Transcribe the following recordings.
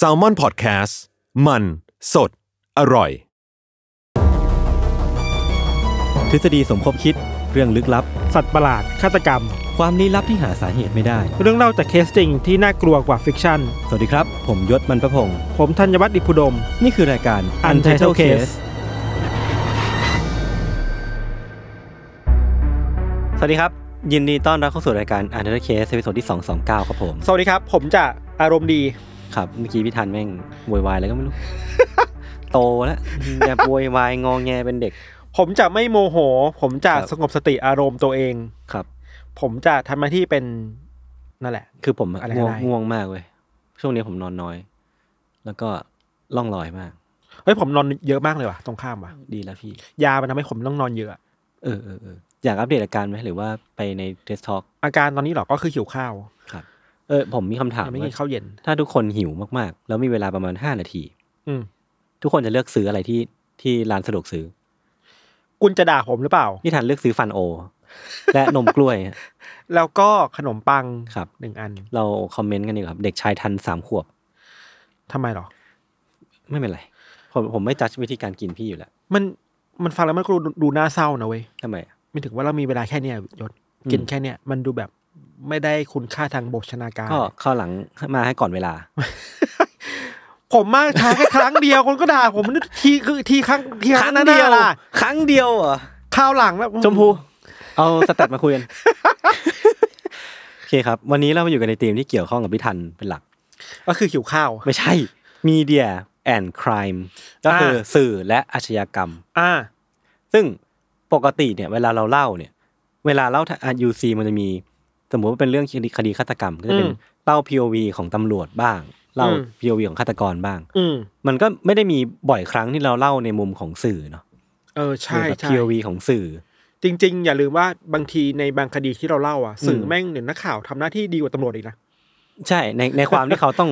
s a l ม o n PODCAST มัน สด อร่อย ทฤษฎีสมคบคิด เรื่องลึกลับ สัตว์ประหลาดฆาตกรรม ความลี้ลับที่หาสาเหตุไม่ได้ เรื่องเล่าจากเคสจริงที่น่ากลัวกว่าฟิกชั่นสวัสดีครับ ผมยศมันประพง์ผมธัญวัฒน์อิพุดม นี่คือรายการ Untitled Case สวัสดีครับ ยินดีต้อนรับเข้าสู่รายการ Untitled Case ตอนที่229ครับผมสวัสดีครับ ผมจะอารมณ์ดี ครับ เมื่อกี้พี่ทันแม่งโวยวายอะไรก็ไม่รู้ โตแล้วอย่าวยวายงองแงเป็นเด็ก ผมจะไม่โมโห ผมจะสงบสติอารมณ์ตัวเอง ครับ ผมจะทำหน้าที่เป็นนั่นแหละ คือผมง่วงง่วงมากเว้ย ช่วงนี้ผมนอนน้อย แล้วก็ล่องลอยมาก เฮ้ยผมนอนเยอะมากเลยว่ะตรงข้ามว่ะดีแล้วพี่ ยามันทำให้ผมต้องนอนเยอะเออเออเอออยากอัปเดตอาการไหมหรือว่าไปในเทสท็อกอาการตอนนี้หรอก็คือหิวข้าวเออผมมีคำถามไม่กินข้าวเย็น ถ้าทุกคนหิวมาก ๆ แล้วมีเวลาประมาณห้านาที อืทุกคนจะเลือกซื้ออะไรที่ที่ร้านสะดวกซื้อ คุณจะด่าผมหรือเปล่า นี่ทันเลือกซื้อฟันโอ และนมกล้วย แล้วก็ขนมปังครับหนึ่งอันเราคอมเมนต์กันดีกว่าเด็กชายทันสามขวบ ทำไมหรอ ไม่เป็นไรผมผมไม่จัดวิธีการกินพี่อยู่แล้ว มันมันฟังแล้วมันก็ดูน่าเศร้านะเว้ยทำไมไม่ถึงว่าเรามีเวลาแค่เนี้ยยศกินแค่เนี้ยมันดูแบบไม่ได้คุณค่าทางบภชนาการก็เข้าหลังมาให้ก่อนเวลา ผมมาทาแค่ครั้งเดียวคนก็ด่าผมทีคือทีครั้งทีครั้งนั้นเดียวละครั้งเดียวเหรอข้าวหลังแล้วชมพู เอาสเตทมาคุยกันโอเคครับ วันนี้เรามาอยู่กันในธีมที่เกี่ยวข้องกับพิธันเป็นหลัก ก็คือขิวข้าว ไม่ใช่มีเดียแอนด์ครีมก็คือสื่อและอาชญากรรม อ่า ซึ่งปกติเนี่ยเวลาเราเล่าเนี่ย เวลาเล่าซีมันจะมีสมมติว่าเป็นเรื่องคดีฆาตกรรมก็จะเป็นเล่า POV ของตำรวจบ้าง เล่า POV ของฆาตกรบ้างมันก็ไม่ได้มีบ่อยครั้งที่เราเล่าในมุมของสื่อเนาะเออใช่ใช่ POV ของสื่อ จริง ๆ อย่าลืมว่าบางทีในบางคดีที่เราเล่าอ่ะสื่อแม่งเนี่ยนักข่าวทำหน้าที่ดีกว่าตำรวจอีกนะใช่ ในในความที่เขาต้อง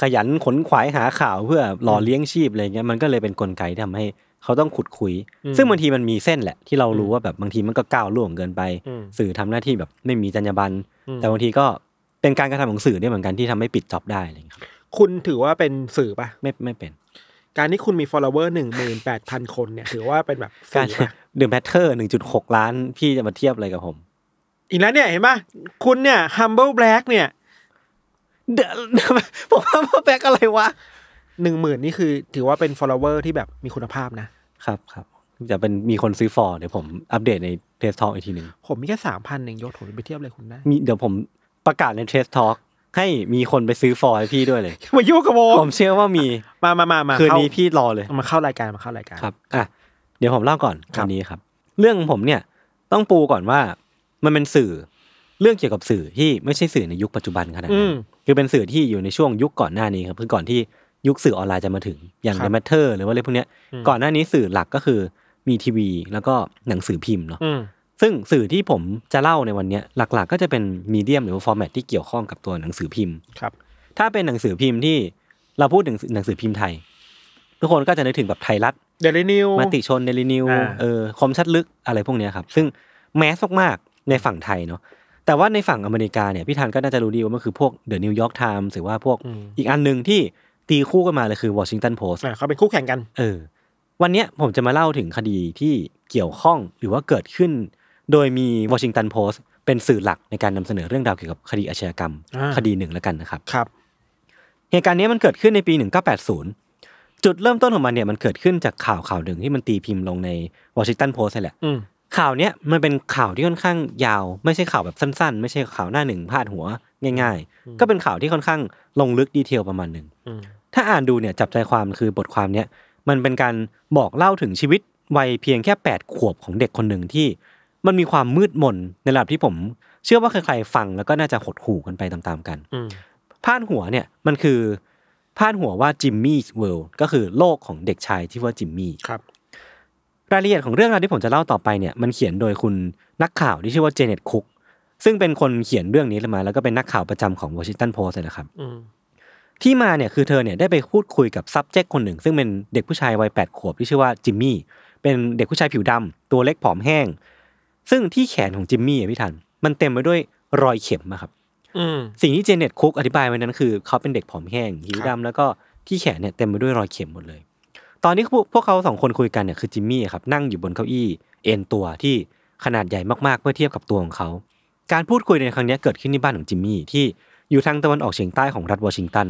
ขยันขนขวายหาข่าวเพื่อหล่อเลี้ยงชีพอะไรเงี้ยมันก็เลยเป็นนกลไกที่ทำให้เขาต้องขุดคุย ซึ่งบางทีมันมีเส้นแหละ ที่เรารู้ว่าแบบบางทีมันก็ก้าวล่วงเกินไป สื่อทำหน้าที่แบบ ไม่มีจรรยาบรรณแต่บางทีก็เป็นการกระทำของสื่อด้วยเหมือนกันที่ทำให้ปิดจ็อบได้อะไรเงี้ยครับคุณถือว่าเป็นสื่อปะไม่ไม่เป็น การที่คุณมี follower หนึ่งหมื่นแปดพันคนเนี่ยถือว่าเป็นแบบสื่อปะนด่งแพทเทอร์หนึ่งจุดหกล้านพี่จะมาเทียบอะไรกับผมอีกแล้วเนี่ยเห็นปะคุณเนี่ย humble black เนี่ยเดี๋ยวผมว่าพ่อแบกอะไรวะหนึ่งหมื่นนี่คือถือว่าเป็น follower ที่แบบมีคุณภาพนะครับครับจะเป็นมีคนซื้อฟอร์เดี๋ยวผมอัปเดตในเทสทอล์กอีกทีหนึ่งผมมีแค่สามพันเองยศผมไปเทียบเลยคุณนะมีเดี๋ยวผมประกาศในเทสทอล์กให้มีคนไปซื้อฟอร์ให้พี่ด้วยเลยมายุ่งกับผมผมเชื่อว่ามีมามามามาคืนนี้พี่รอเลยมาเข้ารายการมาเข้ารายการครับอ่ะเดี๋ยวผมเล่าก่อนคืนนี้ครับ เรื่องผมเนี่ยต้องปูก่อนว่ามันเป็นสื่อเรื่องเกี่ยวกับสื่อที่ไม่ใช่สื่อในยุคปัจจุบันขนาดนั้นคือเป็นสื่อที่อยู่ในช่วงยุคก่อนหน้านี้ครับคือก่อนที่ยุคสื่อออนไลน์จะมาถึงอย่างเดมัเทอร์หรือว่าอะไรพวกนี้ก่อนหน้านี้สื่อหลักก็คือมีทีวี แล้วก็หนังสือพิมพ์เนาะซึ่งสื่อที่ผมจะเล่าในวันนี้หลักๆ ก็จะเป็นมีเดียมหรือฟอร์แมตที่เกี่ยวข้องกับตัวหนังสือพิมพ์ครับ ถ้าเป็นหนังสือพิมพ์ที่เราพูดถึงหนังสือพิมพ์ไทยทุกคนก็จะนึกถึงแบบไทยรัฐเดลินิวมาติชนเดลินิว เออคมชัดลึกอะไรพวกนี้ครับ ซึ่งแมสมากๆในฝั่งไทยเนาะแต่ว่าในฝั่งอเมริกาเนี่ยพี่ทันก็น่าจะรู้ดีว่า มันคือพวกเดอะนิวยอร์กไทม์หรือว่าพวกอีกอันหนึ่งที่ตีคู่กันมาเลยคือวอชิงตันโพสต์เขาเป็นคู่แข่งกันเออ วันนี้ผมจะมาเล่าถึงคดีที่เกี่ยวข้องหรือว่าเกิดขึ้นโดยมีวอชิงตันโพสต์เป็นสื่อหลักในการนำเสนอเรื่องราวเกี่ยวกับคดีอาชญากรรม คดีหนึ่งแล้วกันนะครับครับ เหตุการณ์นี้มันเกิดขึ้นในปี1980 จุดเริ่มต้นของมันเนี่ยมันเกิดขึ้นจากข่าวข่าวหนึ่งที่มันตีพิมพ์ลงในวอชิงตันโพสต์แหละข่าวเนี้ยมันเป็นข่าวที่ค่อนข้าง ยาวไม่ใช่ข่าวแบบสั้นๆ ไม่ใช่ข่าวหน้าหนึ่งพาดหัวง่ายๆ ก็เป็นข่าวที่ค่อนข้างลงลึกดีเทลประมาณหนึ่งถ้าอ่านดูเนี่ยจับใจความคือบทความเนี้ยมันเป็นการบอกเล่าถึงชีวิตวัยเพียงแค่แปดขวบของเด็กคนหนึ่งที่ มันมีความมืดมนในระดับที่ผมเชื่อว่าใครๆฟังแล้วก็น่าจะหดหู่กันไปตามๆกันพาดหัวเนี่ยมันคือ พาดหัวว่าจิมมี่เวิลด์ก็คือโลกของเด็กชายที่ว่าจิมมี่ครับรายละเอียดของเรื่องราวที่ผมจะเล่าต่อไปเนี่ยมันเขียนโดยคุณนักข่าวที่ชื่อว่าเจเน็ตคุกซึ่งเป็นคนเขียนเรื่องนี้ลมา แล้วก็เป็นนักข่าวประจำของวอชิงตันโพสต์นะครับที่มาเนี่ยคือเธอเนี่ยได้ไปพูดคุยกับซับเจ็คคนหนึ่ง ซึ่งเป็นเด็กผู้ชายวัยแปดขวบที่ชื่อว่าจิมมี่เป็นเด็กผู้ชายผิวดำ ตัวเล็กผอมแห้งซึ่งที่แขนของจิมมี่พี่ทันมันเต็มไปด้วยรอยเข็มนะครับสิ่งที่เจเน็ตคุกอธิบายไว้นั้นคือ เขาเป็นเด็กผอมแห้งผิวดำ แล้วก็ที่แขนเนี่ยเต็มไปด้วยรอยเข็มหมดเลยตอนนี้พวกเขาสองคนคุยกันเนี่ยคือจิมมี่ครับนั่งอยู่บนเก้าอี้ เอ็นตัวที่ขนาดใหญ่มากๆเมื่อเทียบกับตัวของเขา การพูดคุยในครั้งนี้เกิดขึ้นที่บ้านของจิมมี่ที่อยู่ทางตะวันออกเฉียงใต้ของรัฐวอชิงตัน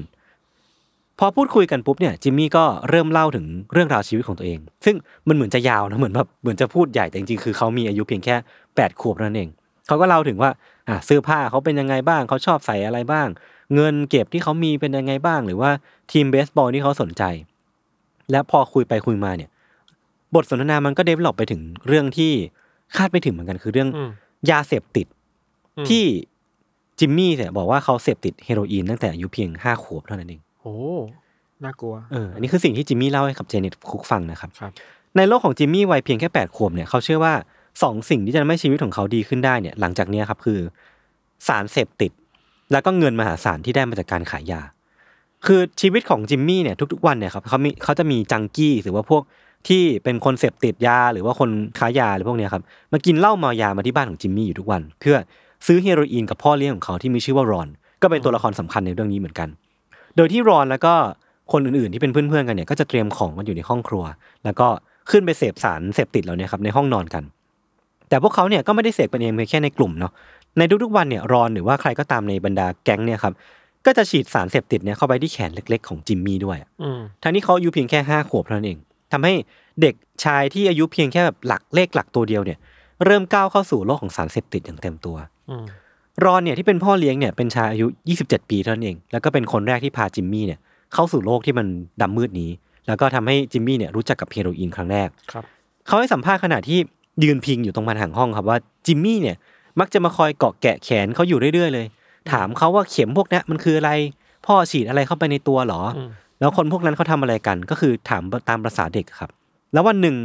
พอพูดคุยกันปุ๊บเนี่ยจิมมี่ก็เริ่มเล่าถึงเรื่องราวชีวิตของตัวเอง ซึ่งมันเหมือนจะยาวนะเหมือนแบบเหมือนจะพูดใหญ่แต่จริงๆคือเขามีอายุเพียงแค่8ขวบนั่นเอง เขาก็เล่าถึงว่าอ่เสื้อผ้าเขาเป็นยังไงบ้าง เขาชอบใส่อะไรบ้าง เงินเก็บที่เขามีเป็นยังไงบ้าง หรือว่าทีมเบสบอลที่เขาสนใจแล้วพอคุยไปคุยมาเนี่ย บทสนทนามันก็เดเวลลอปไปถึงเรื่องที่คาดไม่ถึงเหมือนกันคือ เรื่องยาเสพติด ที่จิมมี่เนี่ยบอกว่าเขาเสพติดเฮโรอีนตั้งแต่อายุเพียงห้าขวบเท่านั้นเอง โอ้น่ากลัวเอออันนี้คือสิ่งที่จิมมี่เล่าให้กับเจเน็ตคุกฟังนะครับครับ ในโลกของจิมมี่วัยเพียงแค่แปดขวบเนี่ยเขาเชื่อว่าสองสิ่งที่จะทำให้ชีวิตของเขาดีขึ้นได้เนี่ย หลังจากนี้ครับคือสารเสพติด แล้วก็เงินมหาศาลที่ได้มาจากการขายยาคือชีวิตของจิมมี่เนี่ยทุกๆวันเนี่ยครับเขามีเขาจะมีจังกี้หรือว่าพวกที่เป็นคนเสพติดยาหรือว่าคนค้ายาหรือพวกนี้ครับมากินเหล้าเมายามาที่บ้านของจิมมี่อยู่ทุกวันเพื่อซื้อเฮโรอีนกับพ่อเลี้ยงของเขาที่มีชื่อว่ารอน ก็เป็นตัวละครสำคัญในเรื่องนี้เหมือนกัน โดยที่รอนแล้วก็คนอื่นๆที่เป็นเพื่อนๆกันเนี่ย ก็จะเตรียมของกันอยู่ในห้องครัว แล้วก็ขึ้นไปเสพสารเสพติดเหล่านี้ครับในห้องนอนกัน แต่พวกเขาเนี่ยก็ไม่ได้เสพป็นเองเพียงแค่ในกลุ่มเนาะในทุกๆวันเนี่ยรอนหรือว่าใครก็ตามในบรรดาแก๊งเนี่ยครับก็จะฉีดสารเสพติดเนี่ยเข้าไปที่แขนเล็กๆ ของจิมมี่ด้วยทั้งนี้เขาอายุเพียงแค่ห้าขวบเท่านั้นเอง ทำให้เด็กชายที่อายุเพียงแค่แบบหลักเลขหลักตัวเดียวเนี่ย เริ่มก้าวเข้าสู่โลกของสารเสพติดอย่างเต็มตัวรอนเนี่ยที่เป็นพ่อเลี้ยงเนี่ยเป็นชายอายุ 27 ปี เท่านั้นเอง แล้วก็เป็นคนแรกที่พาจิมมี่เนี่ยเข้าสู่โลกที่มันดำมืดนี้ แล้วก็ทำให้จิมมี่เนี่ยรู้จักกับเฮโรอีนครั้งแรกครับเขาให้สัมภาษณ์ขณะที่ยืนพิงอยู่ตรงมันหางห้องครับว่าจิมมี่เนี่ยมักจะมาคอยเกาะแกะแขนเขาอยู่เรื่อยๆเลยถามเขาว่าเข็มพวกนี้มันคืออะไรพ่อฉีดอะไรเข้าไปในตัวหรอ แล้วคนพวกนั้นเขาทำอะไรกันก็คือถามตามประษาเด็กครับ แล้ววันหนึ่ง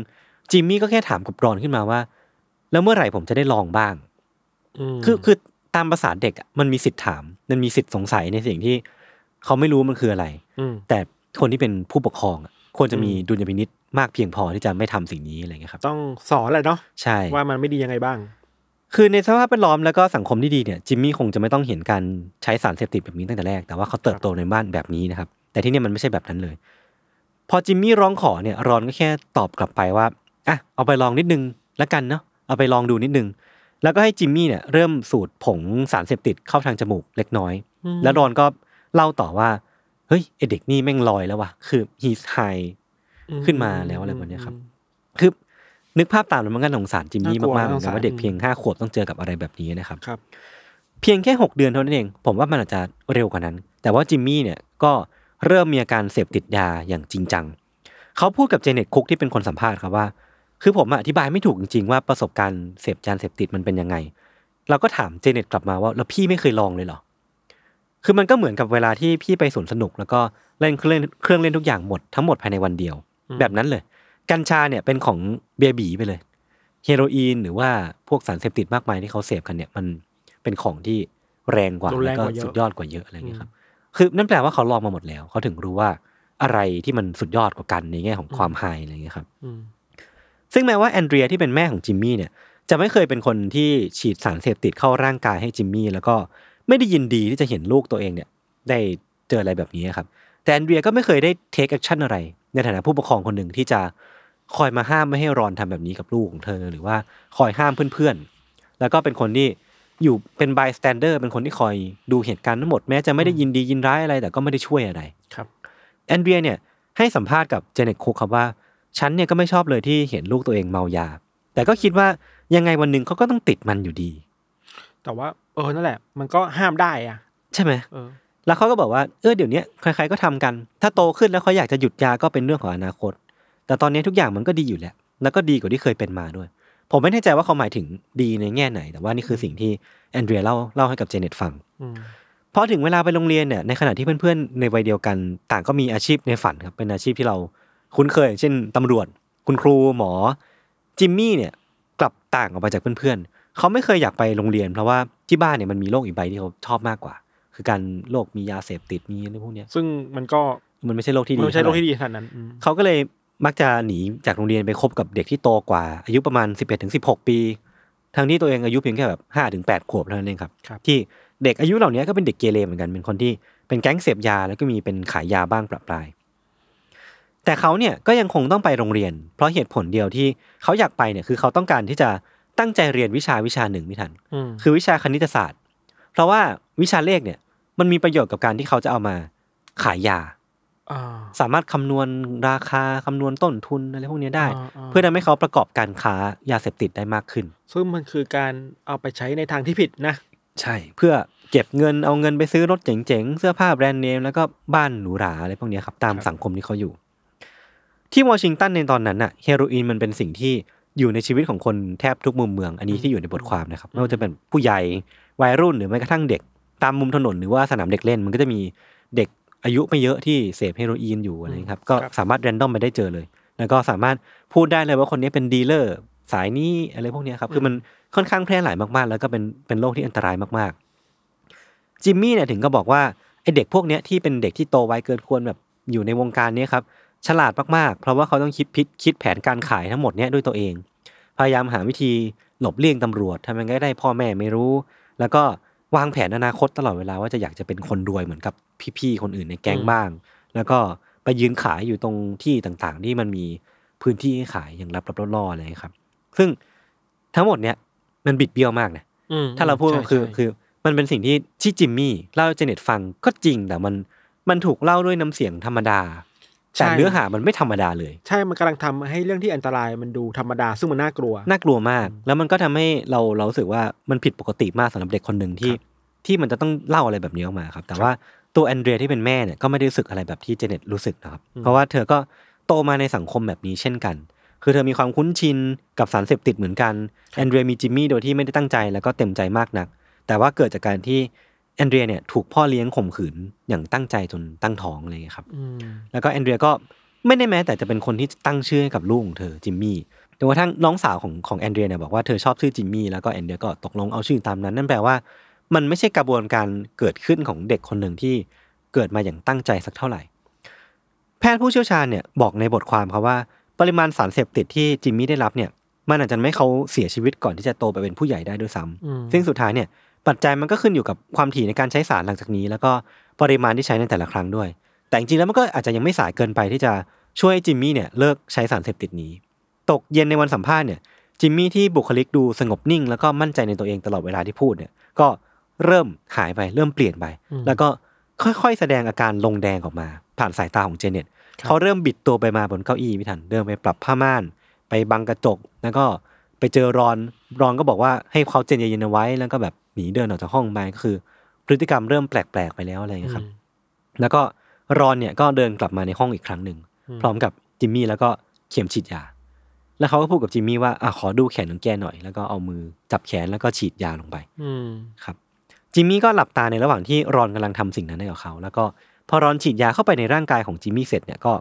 จิมมี่ก็แค่ถามกับรอนขึ้นมาว่า แล้วเมื่อไหร่ผมจะได้ลองบ้างคือคือตามภาษาเด็กมันมีสิทธิ์ถาม มันมีสิทธิ์สงสัยในสิ่งที่เขาไม่รู้มันคืออะไรแต่คนที่เป็นผู้ปกครองควรจะมีดุลยพินิษมากเพียงพอที่จะไม่ทำสิ่งนี้อะไรเงี้ยครับ ต้องสอนแหละเนาะใช่ ว่ามันไม่ดียังไงบ้างคือในสภาพแวดล้อมแล้วก็สังคมที่ดีเนี่ยจิมมี่คงจะไม่ต้องเห็นการใช้สารเสพติดแบบนี้ตั้งแต่แรกแต่ว่าเขาเติบโตในบ้านแบบนี้นะครับ แต่ที่นี่มันไม่ใช่แบบนั้นเลย พอจิมมี่ร้องขอเนี่ยรอนก็แค่ตอบกลับไปว่า อ่ะ เอาไปลองนิดนึงแล้วกันเนาะเอาไปลองดูนิดนึง แล้วก็ให้จิมมี่เนี่ย เริ่มสูดผงสารเสพติดเข้าทางจมูกเล็กน้อย แล้วรอนก็เล่าต่อว่า เฮ้ยเด็กนี่แม่งลอยแล้ววะคือ he's high ขึ้นมาแล้วอะไรแบบนี้ครับ คือนึกภาพตามมันก็สงสารจิมมี่มากๆเหมือนกันว่าเด็กเพียงห้าขวบต้องเจอกับอะไรแบบนี้นะครับครับ เพียงแค่หกเดือนเท่านั้นเอง ผมว่ามันอาจจะเร็วกว่านั้น แต่ว่าจิมมี่เนี่ยก็เริ่มมีอาการเสพติดยาอย่างจริงจังเขาพูดกับเจเน็ตคุกที่เป็นคนสัมภาษณ์ครับว่า คือผมอธิบายไม่ถูกจริง ๆ ว่าประสบการณ์เสพยาเสพติดมันเป็นยังไง เราก็ถามเจเน็ตกลับมาว่า แล้วพี่ไม่เคยลองเลยเหรอ คือมันก็เหมือนกับเวลาที่พี่ไปสวนสนุกแล้วก็เล่นเครื่องเล่นทุกอย่างหมดทั้งหมดภายในวันเดียว แบบนั้นเลยกัญชาเนี่ยเป็นของเบียบีไปเลยเฮโรอีน หรือว่าพวกสารเสพติดมากมายที่เขาเสพกัน เนี่ยมันเป็นของที่แรงกว่าแล้วก็สุดยอดกว่าเยอะอะไรเงี้ยครับคือนั่นแปลว่าเขาลองมาหมดแล้ว เขาถึงรู้ว่าอะไรที่มันสุดยอดกว่ากันในแง่ของความไฮอะไรเงี้ยครับซึ่งแม้ว่าแอนเดรียที่เป็นแม่ของจิมมี่เนี่ย จะไม่เคยเป็นคนที่ฉีดสารเสพติดเข้าร่างกายให้จิมมี่แล้วก็ไม่ได้ยินดีที่จะเห็นลูกตัวเอง เนี่ย ได้เจออะไรแบบนี้ครับ แต่แอนเดรียก็ไม่เคยได้เทคแอคชั่นอะไร ในฐานะผู้ปกครองคนหนึ่งที่จะคอยมาห้ามไม่ให้รอนทำแบบนี้กับลูกของเธอหรือว่าคอยห้ามเพื่อนๆ แล้วก็เป็นคนที่อยู่เป็นบายสแตนเดอร์เป็นคนที่คอยดูเหตุการณ์ทั้งหมดแม้จะไม่ได้ยินดียินร้ายอะไร แต่ก็ไม่ได้ช่วยอะไร ครับแอนเดรียเนี่ยให้สัมภาษณ์กับเจเน็ตคุกครับว่า ฉันเนี่ยก็ไม่ชอบเลยที่เห็นลูกตัวเองเมายา แต่ก็คิดว่ายังไงวันหนึ่งเขาก็ต้องติดมันอยู่ดี แต่ว่าเออนั่นแหละ มันก็ห้ามได้อะใช่ไหมเออแล้วเขาก็บอกว่า เออเดี๋ยวนี้ใครๆก็ทำกัน ถ้าโตขึ้นแล้วเขาอยากจะหยุดยาก็เป็นเรื่องของอนาคตแต่ตอนนี้ทุกอย่างมันก็ดีอยู่แล้วแล้วก็ดีกว่าที่เคยเป็นมาด้วย ผมไม่แน่ใจว่าเขาหมายถึงดีในแง่ไหน แต่ว่านี่คือสิ่งที่แอนเดรียเล่าเล่าให้กับเจเน็ตฟังพอถึงเวลาไปโรงเรียนเนี่ย ในขณะที่เพื่อนๆในวัยเดียวกัน ต่างก็มีอาชีพในฝันครับ เป็นอาชีพที่เราคุ้นเคยเช่นตำรวจ คุณครู หมอ จิมมี่เนี่ยกลับต่างออกไปจากเพื่อนๆ เขาไม่เคยอยากไปโรงเรียนเพราะว่าที่บ้านเนี่ยมันมีโรคอีกใบที่เขาชอบมากกว่า คือการโรคมียาเสพติดมีอะไรพวกนี้ซึ่งมันก็มันไม่ใช่โรคที่ดีมันไม่ใช่โรคที่ดีขนาดนั้น เขาก็เลยมักจะหนีจากโรงเรียนไปคบกับเด็กที่โตกว่าอายุประมาณ1 1บเถึงสิปี ทั้งที่ตัวเองอายุเพียงแค่แบบห้าถึงดขวบเท่านั้นเองครับรบที่เด็กอายุเหล่านี้ก็เป็นเด็กเกเรเหมือนกันเป็นคนที่เป็นแก๊งเสพยาแล้วก็มีเป็นขายยาบ้างปรบปลาย แต่เขาเนี่ยก็ยังคงต้องไปโรงเรียน เพราะเหตุผลเดียวที่เขาอยากไปเนี่ยคือเขาต้องการที่จะตั้งใจเรียนวิชาวิชาหนึ่งไม่ทัน คือวิชาคณิตศาสตร์ เพราะว่าวิชาเลขเนี่ยมันมีประโยชน์กับการที่เขาจะเอามาขายยาสามารถคำนวณราคา คำนวณต้นทุนอะไรพวกนี้ได้ เพื่อทำให้เขาประกอบการค้ายาเสพติดได้มากขึ้น ซึ่งมันคือการเอาไปใช้ในทางที่ผิดนะ ใช่ เพื่อเก็บเงินเอาเงินไปซื้อรถเจ๋งๆ เสื้อผ้าแบรนด์เนมแล้วก็บ้านหรูหรา อะไรพวกนี้ครับ ตามสังคมที่เขาอยู่ ที่วอชิงตันในตอนนั้นอะเฮโรอีนมันเป็นสิ่งที่อยู่ในชีวิตของคนแทบทุกมุมเมืองอันนี้ที่อยู่ในบทความนะครับไม่ว่าจะเป็นผู้ใหญ่วัยรุ่นหรือแม้กระทั่งเด็ก ตามมุมถนนหรือว่าสนามเด็กเล่นมันก็จะมีเด็กอายุไม่เยอะที่เสพเฮโรอีนอยู่อะไรครับก็สามารถแรนดอมไปได้เจอเลยแล้วก็สามารถพูดได้เลยว่าคนนี้เป็นดีลเลอร์สายนี้อะไรพวกนี้ครับคือมันค่อนข้างแพร่หลายมากๆ แล้วก็เป็นเป็นโรคที่อันตรายมากๆจิมมี่เนี่ยถึงก็บอกว่าไอเด็กพวกนี้ที่เป็นเด็กที่โตไวเกินควรแบบอยู่ในวงการนี้ครับฉลาดมากๆ เพราะว่าเขาต้องคิดพิษคิดแผนการขายทั้งหมดเนี้ยด้วยตัวเอง พยายามหาวิธีหลบเลี่ยงตำรวจทำยังไงได้พ่อแม่ไม่รู้ แล้วก็วางแผนอนาคตตลอดเวลาว่าจะอยากจะเป็นคนรวยเหมือนกับพี่ๆคนอื่นในแก๊งบ้าง แล้วก็ไปยืนขายอยู่ตรงที่ต่างๆ ที่มันมีพื้นที่ให้ขายอย่างรับรับล่อๆอะไรครับ ซึ่งทั้งหมดเนี้ยมันบิดเบี้ยวมากนะถ้าเราพูดคือคือมันเป็นสิ่งที่ที่จิมมี่เล่าเจเน็ตฟังก็จริง แต่มันมันถูกเล่าด้วยน้ำเสียงธรรมดาแต่เนื้อหามันไม่ธรรมดาเลย ใช่ มันกำลังทำให้เรื่องที่อันตรายมันดูธรรมดาซึ่งมันน่ากลัวน่ากลัวมาก แล้วมันก็ทำให้เราเราสึกว่ามันผิดปกติมากสำหรับเด็กคนหนึ่งที่ ที่มันจะต้องเล่าอะไรแบบนี้ออกมาครับ แต่ว่าตัวแอนเดรียที่เป็นแม่เนี่ยก็ไม่ได้รู้สึกอะไรแบบที่เจเน็ตรู้สึกนะครับเพราะว่าเธอก็โตมาในสังคมแบบนี้เช่นกัน คือเธอมีความคุ้นชิน กับสารเสพติดเหมือนกันแอนเดรียมีจิมมี่โดยที่ไม่ได้ตั้งใจแล้วก็เต็มใจมากนักแต่ว่าเกิดจากการที่แอนเดรียเนี่ยถูกพ่อเลี้ยงข่มขืนอย่างตั้งใจจนตั้งท้องเลยครับแล้วก็แอนเดรียก็ไม่ได้แม้แต่จะเป็นคนที่ตั้งชื่อให้กับลูกของเธอจิมมี่จนกระทั่งน้องสาวของของแอนเดรียเนี่ยบอกว่าเธอชอบชื่อจิมมี่แล้วก็แอนเดรียก็ตกลงเอาชื่อตามนั้นนั่นแปลว่ามันไม่ใช่กระบวนการเกิดขึ้นของเด็กคนหนึ่งที่เกิดมาอย่างตั้งใจสักเท่าไหร่ แพทย์ผู้เชี่ยวชาญเนี่ยบอกในบทความครับว่า ปริมาณสารเสพติดที่จิมมี่ได้รับเนี่ยมันอาจจะไม่เขาเสียชีวิตก่อนที่จะโตไปเป็นผู้ใหญ่ได้ด้วยซ้ำซึ่งสุดท้ายเนี่ยปัจจัยมันก็ขึ้นอยู่กับความถี่ในการใช้สารหลังจากนี้ แล้วก็ปริมาณที่ใช้ในแต่ละครั้งด้วย แต่จริงๆแล้วมันก็อาจจะยังไม่สายเกินไปที่จะช่วยจิมมี่เนี่ยเลิกใช้สารเสพติดนี้ ตกเย็นในวันสัมภาษณ์เนี่ยจิมมี่ที่บุคลิกดูสงบนิ่ง แล้วก็มั่นใจในตัวเองตลอดเวลาที่พูดเนี่ยก็เริ่มหายไปเริ่มเปลี่ยนไป แล้วก็ค่อยๆ แสดงอาการลงแดงออกมา ผ่านสายตาของเจเน็ตเขาเริ่มบิดตัวไปมาบนเก้าอี้พิ่ทันเดินไปปรับผ้าม่านไปบังกระจกแล้วก็ไปเจอรอนรอนก็บอกว่าให้เขาเจนเย็นๆไว้แล้วก็แบบหนีเดินออกจากห้องไปก็คือ พฤติกรรมเริ่มแปลกๆไปแล้วอะไรเงี้ยครับ แล้วก็รอนเนี่ยก็เดินกลับมาในห้องอีกครั้งหนึ่งพร้อมกับจิมมี่แล้วก็เข็มฉีดยา แล้วเขาก็พูดกับจิมมี่ว่าอ่ะขอดูแขนของแกหน่อยแล้วก็เอามือจับแขนแล้วก็ฉีดยาลงไปครับจิมมี่ก็หลับตาในระหว่างที่รอนกำลังทำสิ่งนั้นให้กับเขาแล้ว ก็พอรอนฉีดยาเข้าไปในร่างกายของจิมมี่เสร็จเนี่ยก็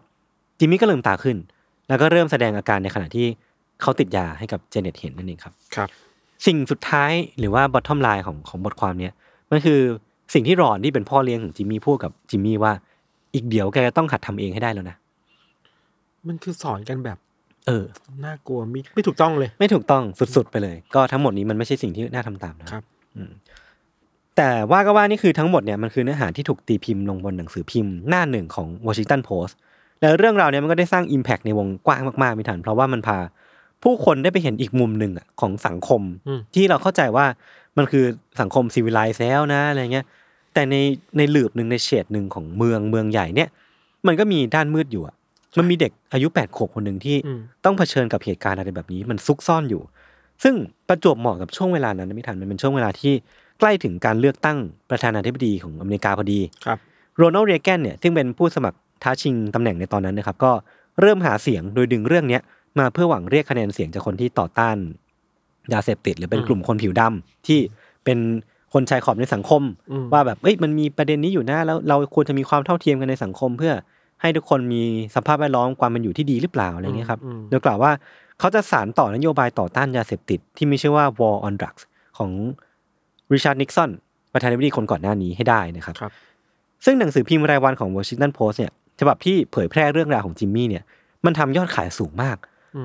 จิมมี่ก็ลืมตาขึ้น แล้วก็เริ่มแสดงอาการในขณะที่เขาติดยาให้กับเจเน็ตเห็นนั่นเองครับครับสิ่งสุดท้ายหรือว่าบอททอมไลน์ของของบทความเนี้ยมันคือสิ่งที่รอนที่เป็นพ่อเลี้ยงของจิมมี่พูดกับจิมมี่ว่า อีกเดี๋ยวแกต้องหัดทำเองให้ได้แล้วนะมันคือสอนกันแบบ เออน่ากลัวไม่ไม่ถูกต้องเลย ไม่ถูกต้องสุด ๆไปเลยก็ทั้งหมดนี้มันไม่ใช่สิ่งที่น่าทำตามนะครับ อืแต่ว่าก็ว่านี่คือทั้งหมดเนี่ยมันคือเนื้อหาที่ถูกตีพิมพ์ลงบนหนังสือพิมพ์หน้าหนึ่งของวอชิงตันโพสต์แล้วเรื่องราวเนี่ยมันก็ได้สร้าง Impact ในวงกว้างมากๆมิถันเพราะว่ามันพาผู้คนได้ไปเห็นอีกมุมหนึ่งของสังคมที่เราเข้าใจว่ามันคือสังคมซีวิไลซ์แล้วนะอะไรเงี้ยแต่ในในหลืบหนึ่งในเฉดหนึ่งของเมืองเมืองใหญ่เนี่ย มันก็มีด้านมืดอยู่อะมันมีเด็กอายุแปดขวบคนหนึ่งที่ต้องเผชิญกับเหตุการณ์อะไรแบบนี้ มันซุกซ่อนอยู่ ซึ่งประจวบเหมาะกับช่วงเวลานั้นไม่ทันมันเป็นช่วงเวลาที่ใกล้ถึงการเลือกตั้งประธานาธิบดีของอเมริกาพอดีครับโรนัลด์เรแกนเนี่ยซึ่งเป็นผู้สมัครท้าชิงตำแหน่งในตอนนั้นนะครับก็เริ่มหาเสียงโดยดึงเรื่องเนี้ยมาเพื่อหวังเรียกคะแนนเสียงจากคนที่ต่อต้านยาเสพติดหรือเป็นกลุ่มคนผิวดำที่เป็นคนชายขอบในสังคมว่าแบบเอ้ยมันมีประเด็นนี้อยู่นะแล้วเราควรจะมีความเท่าเทียมกันในสังคม เพื่อให้ทุกคนมีสภาพแวดล้อมความเป็นอยู่ที่ดีหรือเปล่าอะไรเงี้ยครับโดยกล่าวว่าเขาจะสานต่อนโยบายต่อต้านยาเสพติดที่มีชื่อว่า War on Drugs ของริชาร์ด นิกสันประธานาธิบดีคนก่อนหน้านี้ให้ได้นะครับรบซึ่งหนังสือพิมพ์รายวันของ Washington Post เนี่ยฉบับที่เผยแพร่เรื่องราวของจิมมี่เนี่ยมันทำยอดขายสูงมาก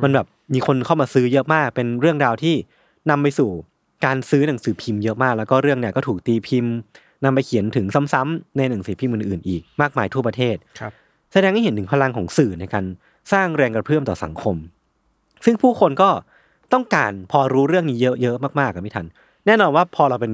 มันแบบมีคนเข้ามาซื้อเยอะมากเป็นเรื่องราวที่นำไปสู่การซื้อหนังสือพิมพ์เยอะมากแล้วก็เรื่องเนี่ยก็ถูกตีพิมพ์ นำไปเขียนถึงซ้ำๆในหนังสือพิมพ์อื่นๆอีกมากมายทั่วประเทศครับ แสดงให้เห็นถึงพลังของสื่อในการสร้างแรงกระเพื่อมต่อสังคม ซึ่งผู้คนก็ต้องการพอรู้เรื่องนี้เยอะๆมากๆกับพี่ทัน แน่นอนว่าพอเราเป็น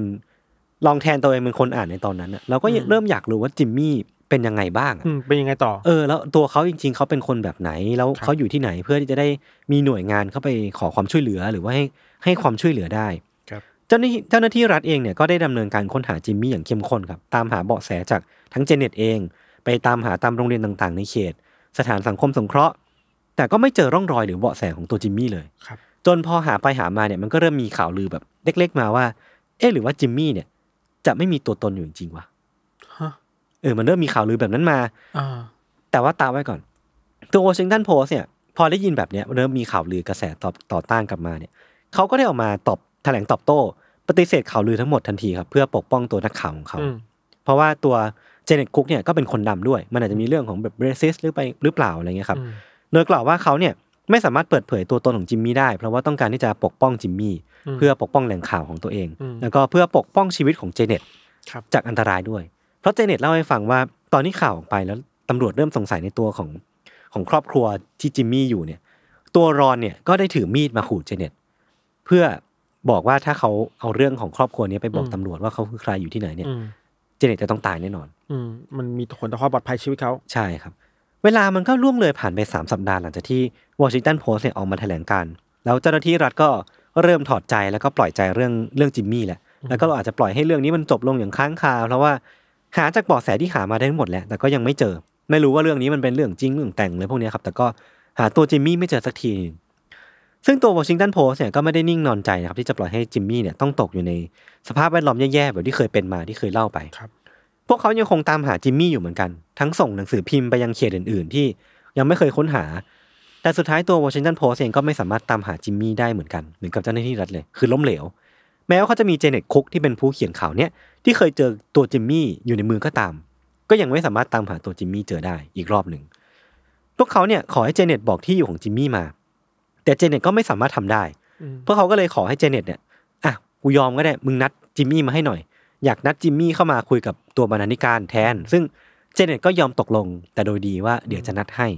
ลองแทนตัวเองเป็นคนอ่านในตอนนั้นเราก็เริ่มอยากรู้ว่าจิมมี่เป็นยังไงบ้างเป็นยังไงต่อเออแล้วตัวเขาจริงๆเขาเป็นคนแบบไหน แล้วเขาอยู่ที่ไหนเพื่อที่จะได้มีหน่วยงานเข้าไปขอความช่วยเหลือหรือว่าให้ให้ความช่วยเหลือได้ครับเจ้าหน้าที่เจ้าหน้าที่รัฐเองเนี่ยก็ได้ดำเนินการค้นหาจิมมี่อย่างเข้มข้นครับตามหาเบาะแสจากทั้งเจเน็ตเอง ไปตามหาตามโรงเรียนต่างๆ ในเขต สถานสังคมสงเคราะห์แต่ก็ไม่เจอร่องรอยหรือเบาะแสของตัวจิมมี่เลยครับจนพอหาไปหามาเนี่ยมันก็เริ่มมีข่าวลือแบบเล็กๆมาว่า เอ๊ะหรือว่าจิมมี่เนี่ยจะไม่มีตัวตนอยู่จริงวะเออ มันเริ่มมีข่าวลือแบบนั้นมาอแต่ว่าตาไว้ก่อน ตัววอชิงตันโพสเนี่ย พอได้ยินแบบเนี้ยเริ่มมีข่าวลือกระแสตอบต่อต้านกลับมาเนี่ย เขาก็ได้ออกมาตอบแถลงตอบโต้ ปฏิเสธข่าวลือทั้งหมดทันทีครับเพื่อปกป้องตัวนักข่าวของเขาเพราะว่าตัวเจเน็ตคุกเนี่ยก็เป็นคนดำด้วยมันอาจจะมีเรื่องของแบบเรสซิสหรือไปหรือเปล่าอะไรเงี้ยครับ โดยกล่าวว่าเขาเนี่ยไม่สามารถเปิดเผยตัวตนของจิมมี่ได้เพราะว่าต้องการที่จะปกป้องจิมมี่เพื่อปกป้องแหล่งข่าวของตัวเองแล้วก็เพื่อปกป้องชีวิตของเจเน็ตจากอันตรายด้วยราะเจเน็ตเล่าให้ฟังว่าตอนนี้ข่าวออกไปแล้วตำรวจเริ่มสงสัยในตัวของของครอบครัวที่จิมมี่อยู่เนี่ยตัวรอนเนี่ยก็ได้ถือมีดมาขู่เจเน็ตเพื่อบอกว่าถ้าเขาเอาเรื่องของครอบครัวนี้ไปบอกตำรวจว่าเขาคือใครอยู่ที่ไหนเนี่ย เจเน็ตจะต้องตายแน่นอน อืมมันมีผลต่อความปลอดภัยชีวิตเขาใช่ครับ เวลามันก็ล่วงเลยผ่านไปสามสัปดาห์ หลังจากที่วอชิงตันโพสต์เนี่ยออกมาแถลงการแล้วเจ้าหน้าที่รัฐก็เริ่มถอดใจแล้วก็ปล่อยใจเรื่องเรื่องจิมมี่แหละแล้วก็เราอาจจะปล่อยให้เรื่องนี้มันจบลงอย่างค้างคา เพราะว่าหาจากเบาะแสที่หามาได้หมดแหละแต่ก็ยังไม่เจอ ไม่รู้ว่าเรื่องนี้มันเป็นเรื่องจริงเรื่องแต่งเลยพวกนี้ครับ แต่ก็หาตัวจิมมี่ไม่เจอสักที ซึ่งตัววอชิงตันโพสเนี่ยก็ไม่ได้นิ่งนอนใจนะครับ ที่จะปล่อยให้จิมมี่เนี่ยต้องตกอยู่ใน สภาพแวดล้อมแย่ๆ แบบที่เคยเป็นมาที่เคยเล่าไป ครับ พวกเขายังคงตามหาจิมมี่อยู่เหมือนกัน ทั้งส่งหนังสือพิมพ์ไปยังเขตอื่นๆที่ยังไม่เคยค้นหา แต่สุดท้ายตัววอชิงตันโพสเองก็ไม่สามารถตามหาจิมมี่ได้เหมือนกันเหมือนกับเจ้าหน้าที่รัฐเลย คือล้มเหลวแม้ว่าเขาจะมีเจเน็ตคุกที่เป็นผู้เขียนข่าวเนี่ยที่เคยเจอตัวจิมมี่อยู่ในมือก็ตาม ก็ยังไม่สามารถตามหาตัวจิมมี่เจอได้อีกรอบหนึ่งพวกเขาเนี่ย ขอให้เจเน็ตบอกที่อยู่ของจิมมี่มา แต่เจเน็ตก็ไม่สามารถทำได้พวกเขาก็เลยขอให้เจเน็ต เนี่ย อ่ะกูยอมก็ได้ มึงนัดจิมมี่มาให้หน่อย อยากนัดจิมมี่เข้ามาคุยกับตัวบรรณาธิการแทน ซึ่งเจเน็ตก็ยอมตกลง แต่โดยดีว่าเดี๋ยวจะนัดให้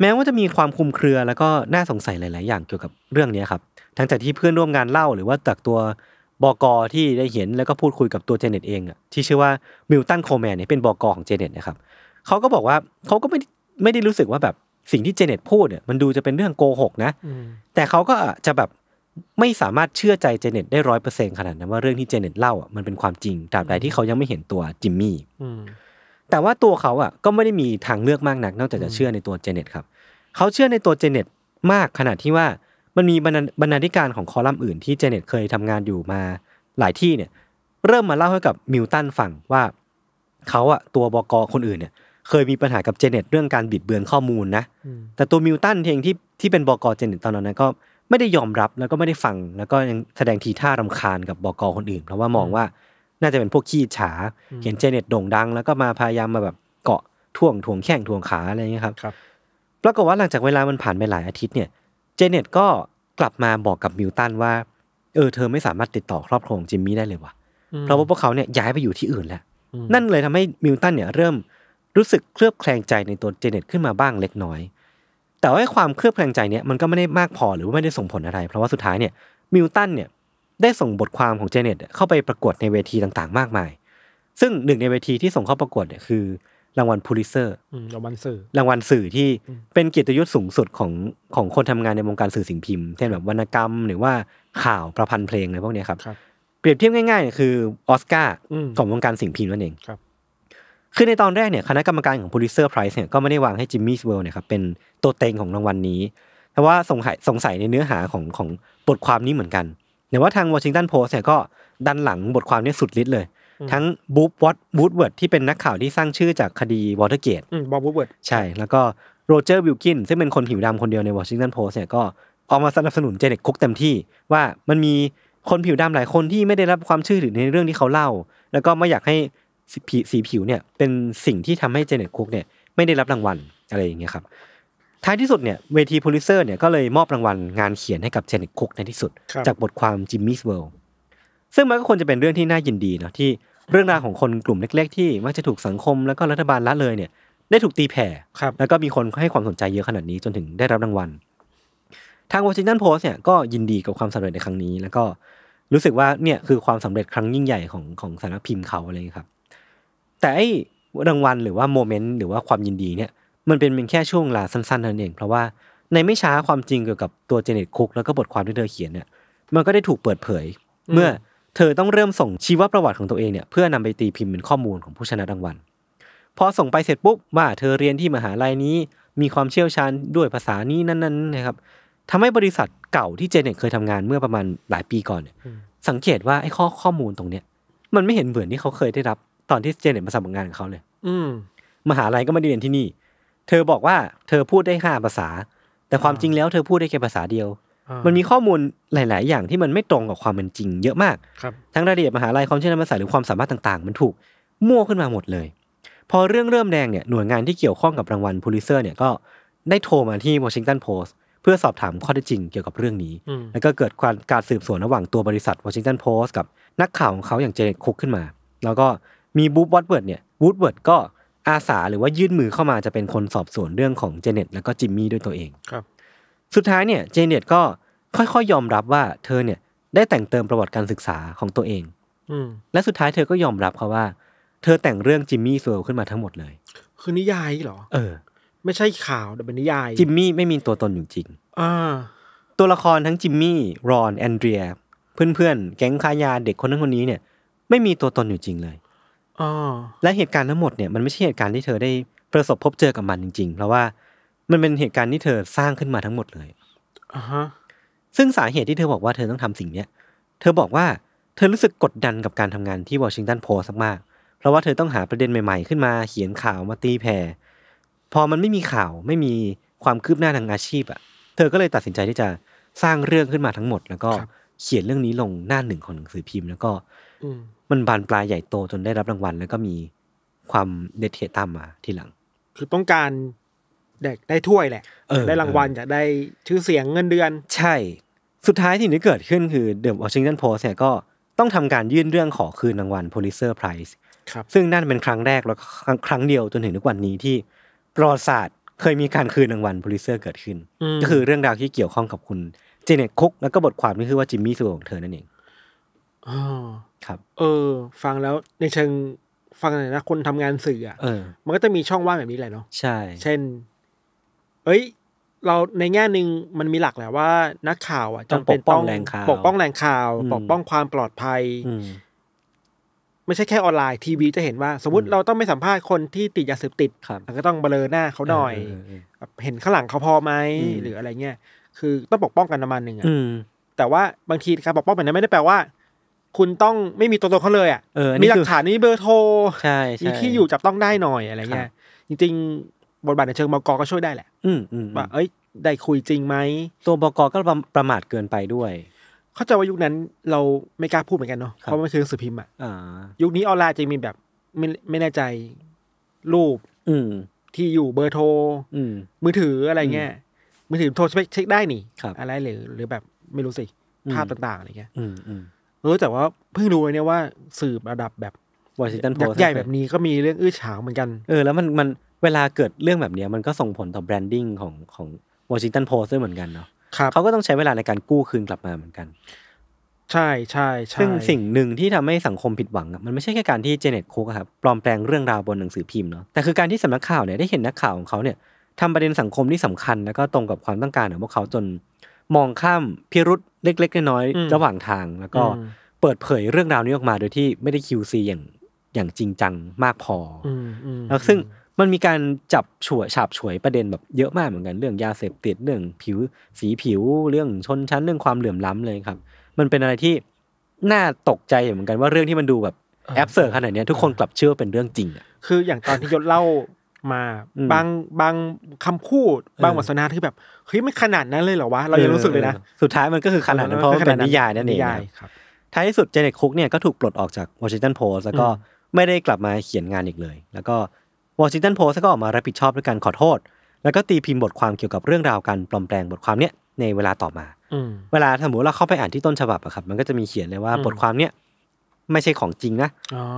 แม้ว่าจะมีความคุมเครือแล้วก็น่าสงสัยหลาย ๆ อย่างเกี่ยวกับเรื่องนี้ครับ ทั้งจากที่เพื่อนร่วมงานเล่าหรือว่าจากตัวบอกอที่ได้เห็นแล้วก็พูดคุยกับตัวเจเน็ตเองอะที่ชื่อว่ามิลตันโคลแมนเนี่ยเป็นบอกอของเจเน็ตนะครับเขาก็บอกว่าเขาก็ไม่ไม่ได้รู้สึกว่าแบบสิ่งที่เจเน็ตพูดเนี่ยมันดูจะเป็นเรื่องโกหกนะแต่เขาก็จะแบบไม่สามารถเชื่อใจเจเน็ตได้ร้อยเปอร์เซ็นขนาดนั้นว่าเรื่องที่เจเน็ตเล่าอ่ะมันเป็นความจริงตราบใดที่เขายังไม่เห็นตัวจิมมี่แต่ว่าตัวเขาอ่ะก็ไม่ได้มีทางเลือกมากนัก นอกจากจะเชื่อในตัวเจเน็ตครับเขาเชื่อในตัวเจเน็ตมากขนาดที่ว่ามันมีบรรณาธิการของคอลัมน์อื่นที่เจเน็ตเคยทำงานอยู่มา หลายที่เนี่ย เริ่มมาเล่าให้กับมิวตันฟังว่าเขาอะตัวบก คนอื่นเนี่ย เคยมีปัญหากับเจเน็ตเรื่องการบิดเบือนข้อมูลนะแต่ตัวมิวตันเองที่ที่เป็นบก เจเน็ตตอนนั้นก็ไม่ได้ยอมรับแล้วก็ไม่ได้ฟังแล้วก็ยังแสดงทีท่ารำคาญกับบก คนอื่นเพราะว่ามองว่าน่าจะเป็นพวกขี้ฉาเห็นเจเน็ตโด่งดัง แล้วก็มาพยายามมาแบบเกาะท่วงทวงแข้งทวงขาอะไรอย่างเงี้ยครับปรากฏว่าหลังจากเวลามันผ่านไปหลายอาทิตย์เนี่ยเจเน็ตก็กลับมาบอกกับมิวตันว่าเออเธอไม่สามารถติดต่อครอบครัวของจิมมี่ได้เลยว่ะเพราะว่าพวกเขาเนี่ยย้ายไปอยู่ที่อื่นแล้ว นั่นเลยทำให้มิวตันเนี่ยเริ่มรู้สึกเคลือบแคลงใจในตัวเจเน็ตขึ้นมาบ้างเล็กน้อย แต่ว่าความเคลือบแคลงใจเนี่ย มันก็ไม่ได้มากพอหรือว่าไม่ได้ส่งผลอะไร เพราะว่าสุดท้ายเนี่ยมิวตันเนี่ยได้ส่งบทความของเจเน็ตเข้าไปประกวดในเวทีต่างๆ มากมาย ซึ่งหนึ่งในเวทีที่ส่งเข้าประกวดเนี่ยคือรางวัลพูลิเซอร์รางวัลสื่อรางวัลสื่อที่เป็นเกียรติยศสูงสุดของของคนทำงานในวงการสื่อสิ่งพิมพ์เช่นแบบวรรณกรรมหรือว่าข่าวประพันธ์เพลงอะไรพวกนี้ครับเปรียบเทียบง่ายๆเนี่ยคือออสการ์ของวงการสิ่งพิมพ์นั่นเองครับคือในตอนแรกเนี่ยคณะกรรมการของพูลิเซอร์ไพรส์เนี่ยก็ไม่ได้วางให้จิมมี่สเวลเนี่ยครับเป็นตัวเต็งของรางวัลนนี้ แต่ว่าสงสัยสงสัยในเนื้อหาของของบทความนี้เหมือนกันแต่ว่าทางวอชิงตันโพส์เนี่ยก็ดันหลังบทความนี้สุดฤทธิ์เลยทั้งบูฟวอตบูธเวิร์ดที่เป็นนักข่าวที่สร้างชื่อจากคดีวอเตอร์เกตบอบบูธเวิร์ดใช่แล้วก็โรเจอร์วิลกินซึ่งเป็นคนผิวดำคนเดียวในวอชิงตันโพสเนี่ยก็ออกมาสนับสนุนเจเน็ตคุกเต็มที่ว่ามันมีคนผิวดำหลายคนที่ไม่ได้รับความชื่อถือในเรื่องที่เขาเล่าแล้วก็ไม่อยากให้สีผิวเนี่ยเป็นสิ่งที่ทำให้เจเน็ตคุกเนี่ยไม่ได้รับรางวัลอะไรอย่างเงี้ยครับท้ายที่สุดเนี่ยเวทีโพลิเซอร์เนี่ยก็เลยมอบรางวัลงานเขียนให้กับเจเน็ตคุกในที่สุดจากบทความจิมมี่สเวลซึ่งมันก็ควรจะเป็นเรื่องที่น่ายินดีเนาะที่เรื่องราวของคนกลุ่มเล็ก ๆ ที่มักจะถูกสังคมแล้วก็รัฐบาลละเลยเนี่ยได้ถูกตีแผ่แล้วก็มีคนให้ความสนใจเยอะขนาดนี้จนถึงได้รับรางวัลทางวอชิงตันโพสเนี่ยก็ยินดีกับความสำเร็จในครั้งนี้ แล้วก็รู้สึกว่าเนี่ยคือความสำเร็จครั้งยิ่งใหญ่ ของของสารพิมพ์เขาอะไรครับ แต่ไอ้รางวัลหรือว่าโมเมนต์หรือว่าความยินดีเนี่ยมันเป็นเพียงแค่ช่วงเวลาสั้นๆเท่านั้นเอง เพราะว่าในไม่ช้าความจริงเกี่ยวกับตัวเจเน็ตคุก แล้วก็บทความที่เธอเขียนเนี่ยมันก็ได้ถูกเปิดเผยเมื่อเธอต้องเริ่มส่งชีวประวัติของตัวเองเนี่ยเพื่อนำไปตีพิมพ์เป็นข้อมูลของผู้ชนะรางวัลพอส่งไปเสร็จปุ๊บว่าเธอเรียนที่มหาลัยนี้มีความเชี่ยวชาญด้วยภาษานี้นั่น ๆนะครับทำให้บริษัทเก่าที่เจนเนี่ยเคยทำงานเมื่อประมาณหลายปีก่อนเนี่ยสังเกตว่าไอ้ข้อข้อมูลตรงเนี้ย มันไม่เห็นเหมือนที่เขาเคยได้รับตอนที่เจนเนี่ยมาสมัครงานกับเขาเลย อืมหาลัยก็ไม่ได้เรียนที่นี่ เธอบอกว่าเธอพูดได้ห้าภาษาแต่ความจริงแล้วเธอพูดได้แค่ภาษาเดียวมันมีข้อมูลหลาย ๆ อย่างที่มันไม่ตรงกับความเป็นจริงเยอะมากทั้งรายละเอียดมหาลัยความเชื่อมัาสารหรือความสามารถต่าง ๆ มันถูกมั่วขึ้นมาหมดเลย พอเรื่องเริ่มแดงเนี่ยหน่วยงานที่เกี่ยวข้องกับรางวัลพูลิเซอร์เนี่ยก็ได้โทรมาที่วอชิงตันโพสต์เพื่อสอบถามข้อเท็จจริง เกี่ยวกับเรื่องนี้ แล้วก็เกิดการสืบสวนระหว่างตัวบริษัทวอชิงตันโพสต์กับนักข่าวของเขาอย่างเจเน็ตคุกขึ้นมา แล้วก็มีบูบวัตเวิร์ดเนี่ยวูดเวิร์ดก็อาสาหรือว่ายื่นมือเข้ามาจะเป็นคนสอบสวนเรื่องของเจเน็ตแล้วก็จิมมี่ด้วยตัวเองครับสุดท้ายเนี่ยเจเน็ตก็ค่อยๆยอมรับว่า เธอเนี่ยได้แต่งเติมประวัติการศึกษาของตัวเองและสุดท้ายเธอก็ยอมรับเขาว่า เธอแต่งเรื่องจิมมี่เซลขึ้นมาทั้งหมดเลยคือนิยายเหรอ เออ ไม่ใช่ข่าวแต่เป็นนิยาย จิมมี่ไม่มีตัวตนอยู่จริงอ่าตัวละครทั้งจิมมี่รอนแอนเดรีย เพื่อนๆแก๊งค้ายาเด็กคนนั้นคนนี้เนี่ย ไม่มีตัวตนอยู่จริงเลยอและเหตุการณ์ทั้งหมดเนี่ย มันไม่ใช่เหตุการณ์ที่เธอได้ประสบพบเจอกับมันจริงๆเพราะว่ามันเป็นเหตุการณ์ที่เธอสร้างขึ้นมาทั้งหมดเลยอ่าฮะ ซึ่งสาเหตุที่เธอบอกว่าเธอต้องทำสิ่งเนี้ย เธอบอกว่า เธอรู้สึกกดดันกับการทำงานที่วอชิงตันโพสต์มาก เพราะว่าเธอต้องหาประเด็นใหม่ๆขึ้นมาเขียนข่าวมาตีแผ่ พอมันไม่มีข่าวไม่มีความคืบหน้าทางอาชีพ อ่ะ เธอก็เลยตัดสินใจที่จะสร้างเรื่องขึ้นมาทั้งหมด แล้วก็เขียนเรื่องนี้ลงหน้าหนึ่งของหนังสือพิมพ์ แล้วก็มันบานปลายใหญ่โตจนได้รับรางวัลแล้วก็มีความเด็ดเทตามมาทีหลัง คือต้องการอดากได้ถ้วยแหละ ได้รางวัลจะได้ชื่อเสียงเงินเดือน ใช่ สุดท้ายที่นี่เกิดขึ้นคือเดอะวอชิงตันโพสเนี่ยก็ต้องทำการยื่นเรื่องขอคืนรางวัลโพลิเซอร์ไพรส์ครับซึ่งนั่นเป็นครั้งแรกแล้วครั้งเดียวจนถึงทุกวันนี้ที่ประวัติศาสตร์เคยมีการคืนรางวัลโพลิเซอร์เกิดขึ้นก็คือเรื่องราวที่เกี่ยวข้องกับคุณเจเน็ตคุกแล้วก็บทความนี่คือว่าจิมมี่สูของเธอนั่นเองอครับ เออ ฟังแล้วในเชิงฟังนะคนทำงานสื่ออ่ะมันก็จะมีช่องว่างแบบนี้แหละเนาะใช่ เช่นเอ้ย เราในแง่หนึ่งมันมีหลักแหละว่า นักข่าวอ่ะจำเป็นต้องปกป้องแหล่งข่าวปกป้องความปลอดภัยไม่ใช่แค่ออนไลน์ทีวีจะเห็นว่า สมมติเราต้องไม่สัมภาษณ์คนที่ติดยาเสพติดเราก็ต้องเบลอหน้าเขาหน่อย เห็นข้างหลังเขาพอไหมหรืออะไรเงี้ยคือต้องปกป้องกันประมาณหนึ่งอ่ะแต่ว่าบางทีการปกป้องแบบนั้นไม่ได้แปลว่า คุณต้องไม่มีตัวตนเขาเลยอ่ะมีหลักฐานนี้เบอร์โทรมีที่อยู่จับต้องได้หน่อยอะไรเงี้ยจริงบทบาทในเชิงบกก็ช่วยได้แหละ อืมว่าเอ้ยได้คุยจริงไหม ตัวบกก็ประมาทเกินไปด้วย เข้าใจว่ายุคนั้นเราไม่กล้าพูดเหมือนกันเนาะเพราะมันคือสื่อพิมพ์อ่ะยุคนี้ออนไลน์จะมีแบบไม่ไม่แน่ใจรูป อืที่อยู่เบอร์โทรมือถืออะไรเงี้ยมือถือโทรเช็คได้นี่อะไรหรือหรือแบบไม่รู้สิภาพต่าง ๆอะไรเงี้ยเออแต่ว่าเพิ่งรู้เนี่ยว่าสืบระดับแบบวอชิงตันโพสใหญ่แบบนี้ก็มีเรื่องอื้อฉาวเหมือนกันเออแล้วมันมันเวลาเกิดเรื่องแบบนี้มันก็ส่งผลต่อแบรนดิ้งของของวอชิงตันโพสด้วยเหมือนกันเนาะเขาก็ต้องใช้เวลาในการกู้คืนกลับมาเหมือนกัน ใช่ใช่ใช่ซึ่งสิ่งหนึ่งที่ทำให้สังคมผิดหวังมันไม่ใช่แค่การที่เจเน็ตคุกครับปลอมแปลงเรื่องราวบนหนังสือพิมพ์เนาะแต่คือการที่สำนักข่าวเนี่ยได้เห็นนักข่าวของเขาเนี่ยทำประเด็นสังคมที่สำคัญแล้วก็ตรงกับความต้องการของพวกเขาจนมองข้ามพิรุษเล็กๆน้อยๆระหว่างทาง แล้วก็เปิดเผยเรื่องราวนี้ออกมา โดยที่ไม่ได้คิวซีอย่างอย่างจริงจังมากพอแล้วซึ่งมันมีการจับฉวยฉาบฉวยประเด็นแบบเยอะมากเหมือนกันเรื่องยาเสพติดเรื่องผิวสีผิวเรื่องชนชั้น เรื่องความเหลื่อมล้ำเลยครับ มันเป็นอะไรที่น่าตกใจเหมือนกันว่าเรื่องที่มันดูแบบแอบเสิร์ ขนาดนี้ทุกคนกลับเชื่อเป็นเรื่องจริงอ่ะคืออย่างตอนที่ยศเล่ามาบางบางคำพูด บางบทสนทนาที่แบบเฮ้ยไม่ขนาดนั้นเลยเหรอวะเรายังรู้สึกเลยนะ สุดท้ายมันก็คือขนาดนั้นเพราะเป็นนิยายนั่นเองครับท้ายที่สุดเจเน็ตคุกเนี่ยก็ถูกปลดออกจากวอชิงตันโพสแล้วก็ไม่ได้กลับมาเขียนงานอีกเลย แล้วก็วอชิงตันโพสก็ออกมารับผิดชอบด้วยการขอโทษ แล้วก็ตีพิมพ์บทความเกี่ยวกับเรื่องราวการปลอมแปลงบทความเนี้ยในเวลาต่อมาเวลาสมมติเราเข้าไปอ่านที่ต้นฉบับอะครับ มันก็จะมีเขียนเลยว่าบทความเนี้ยไม่ใช่ของจริงนะ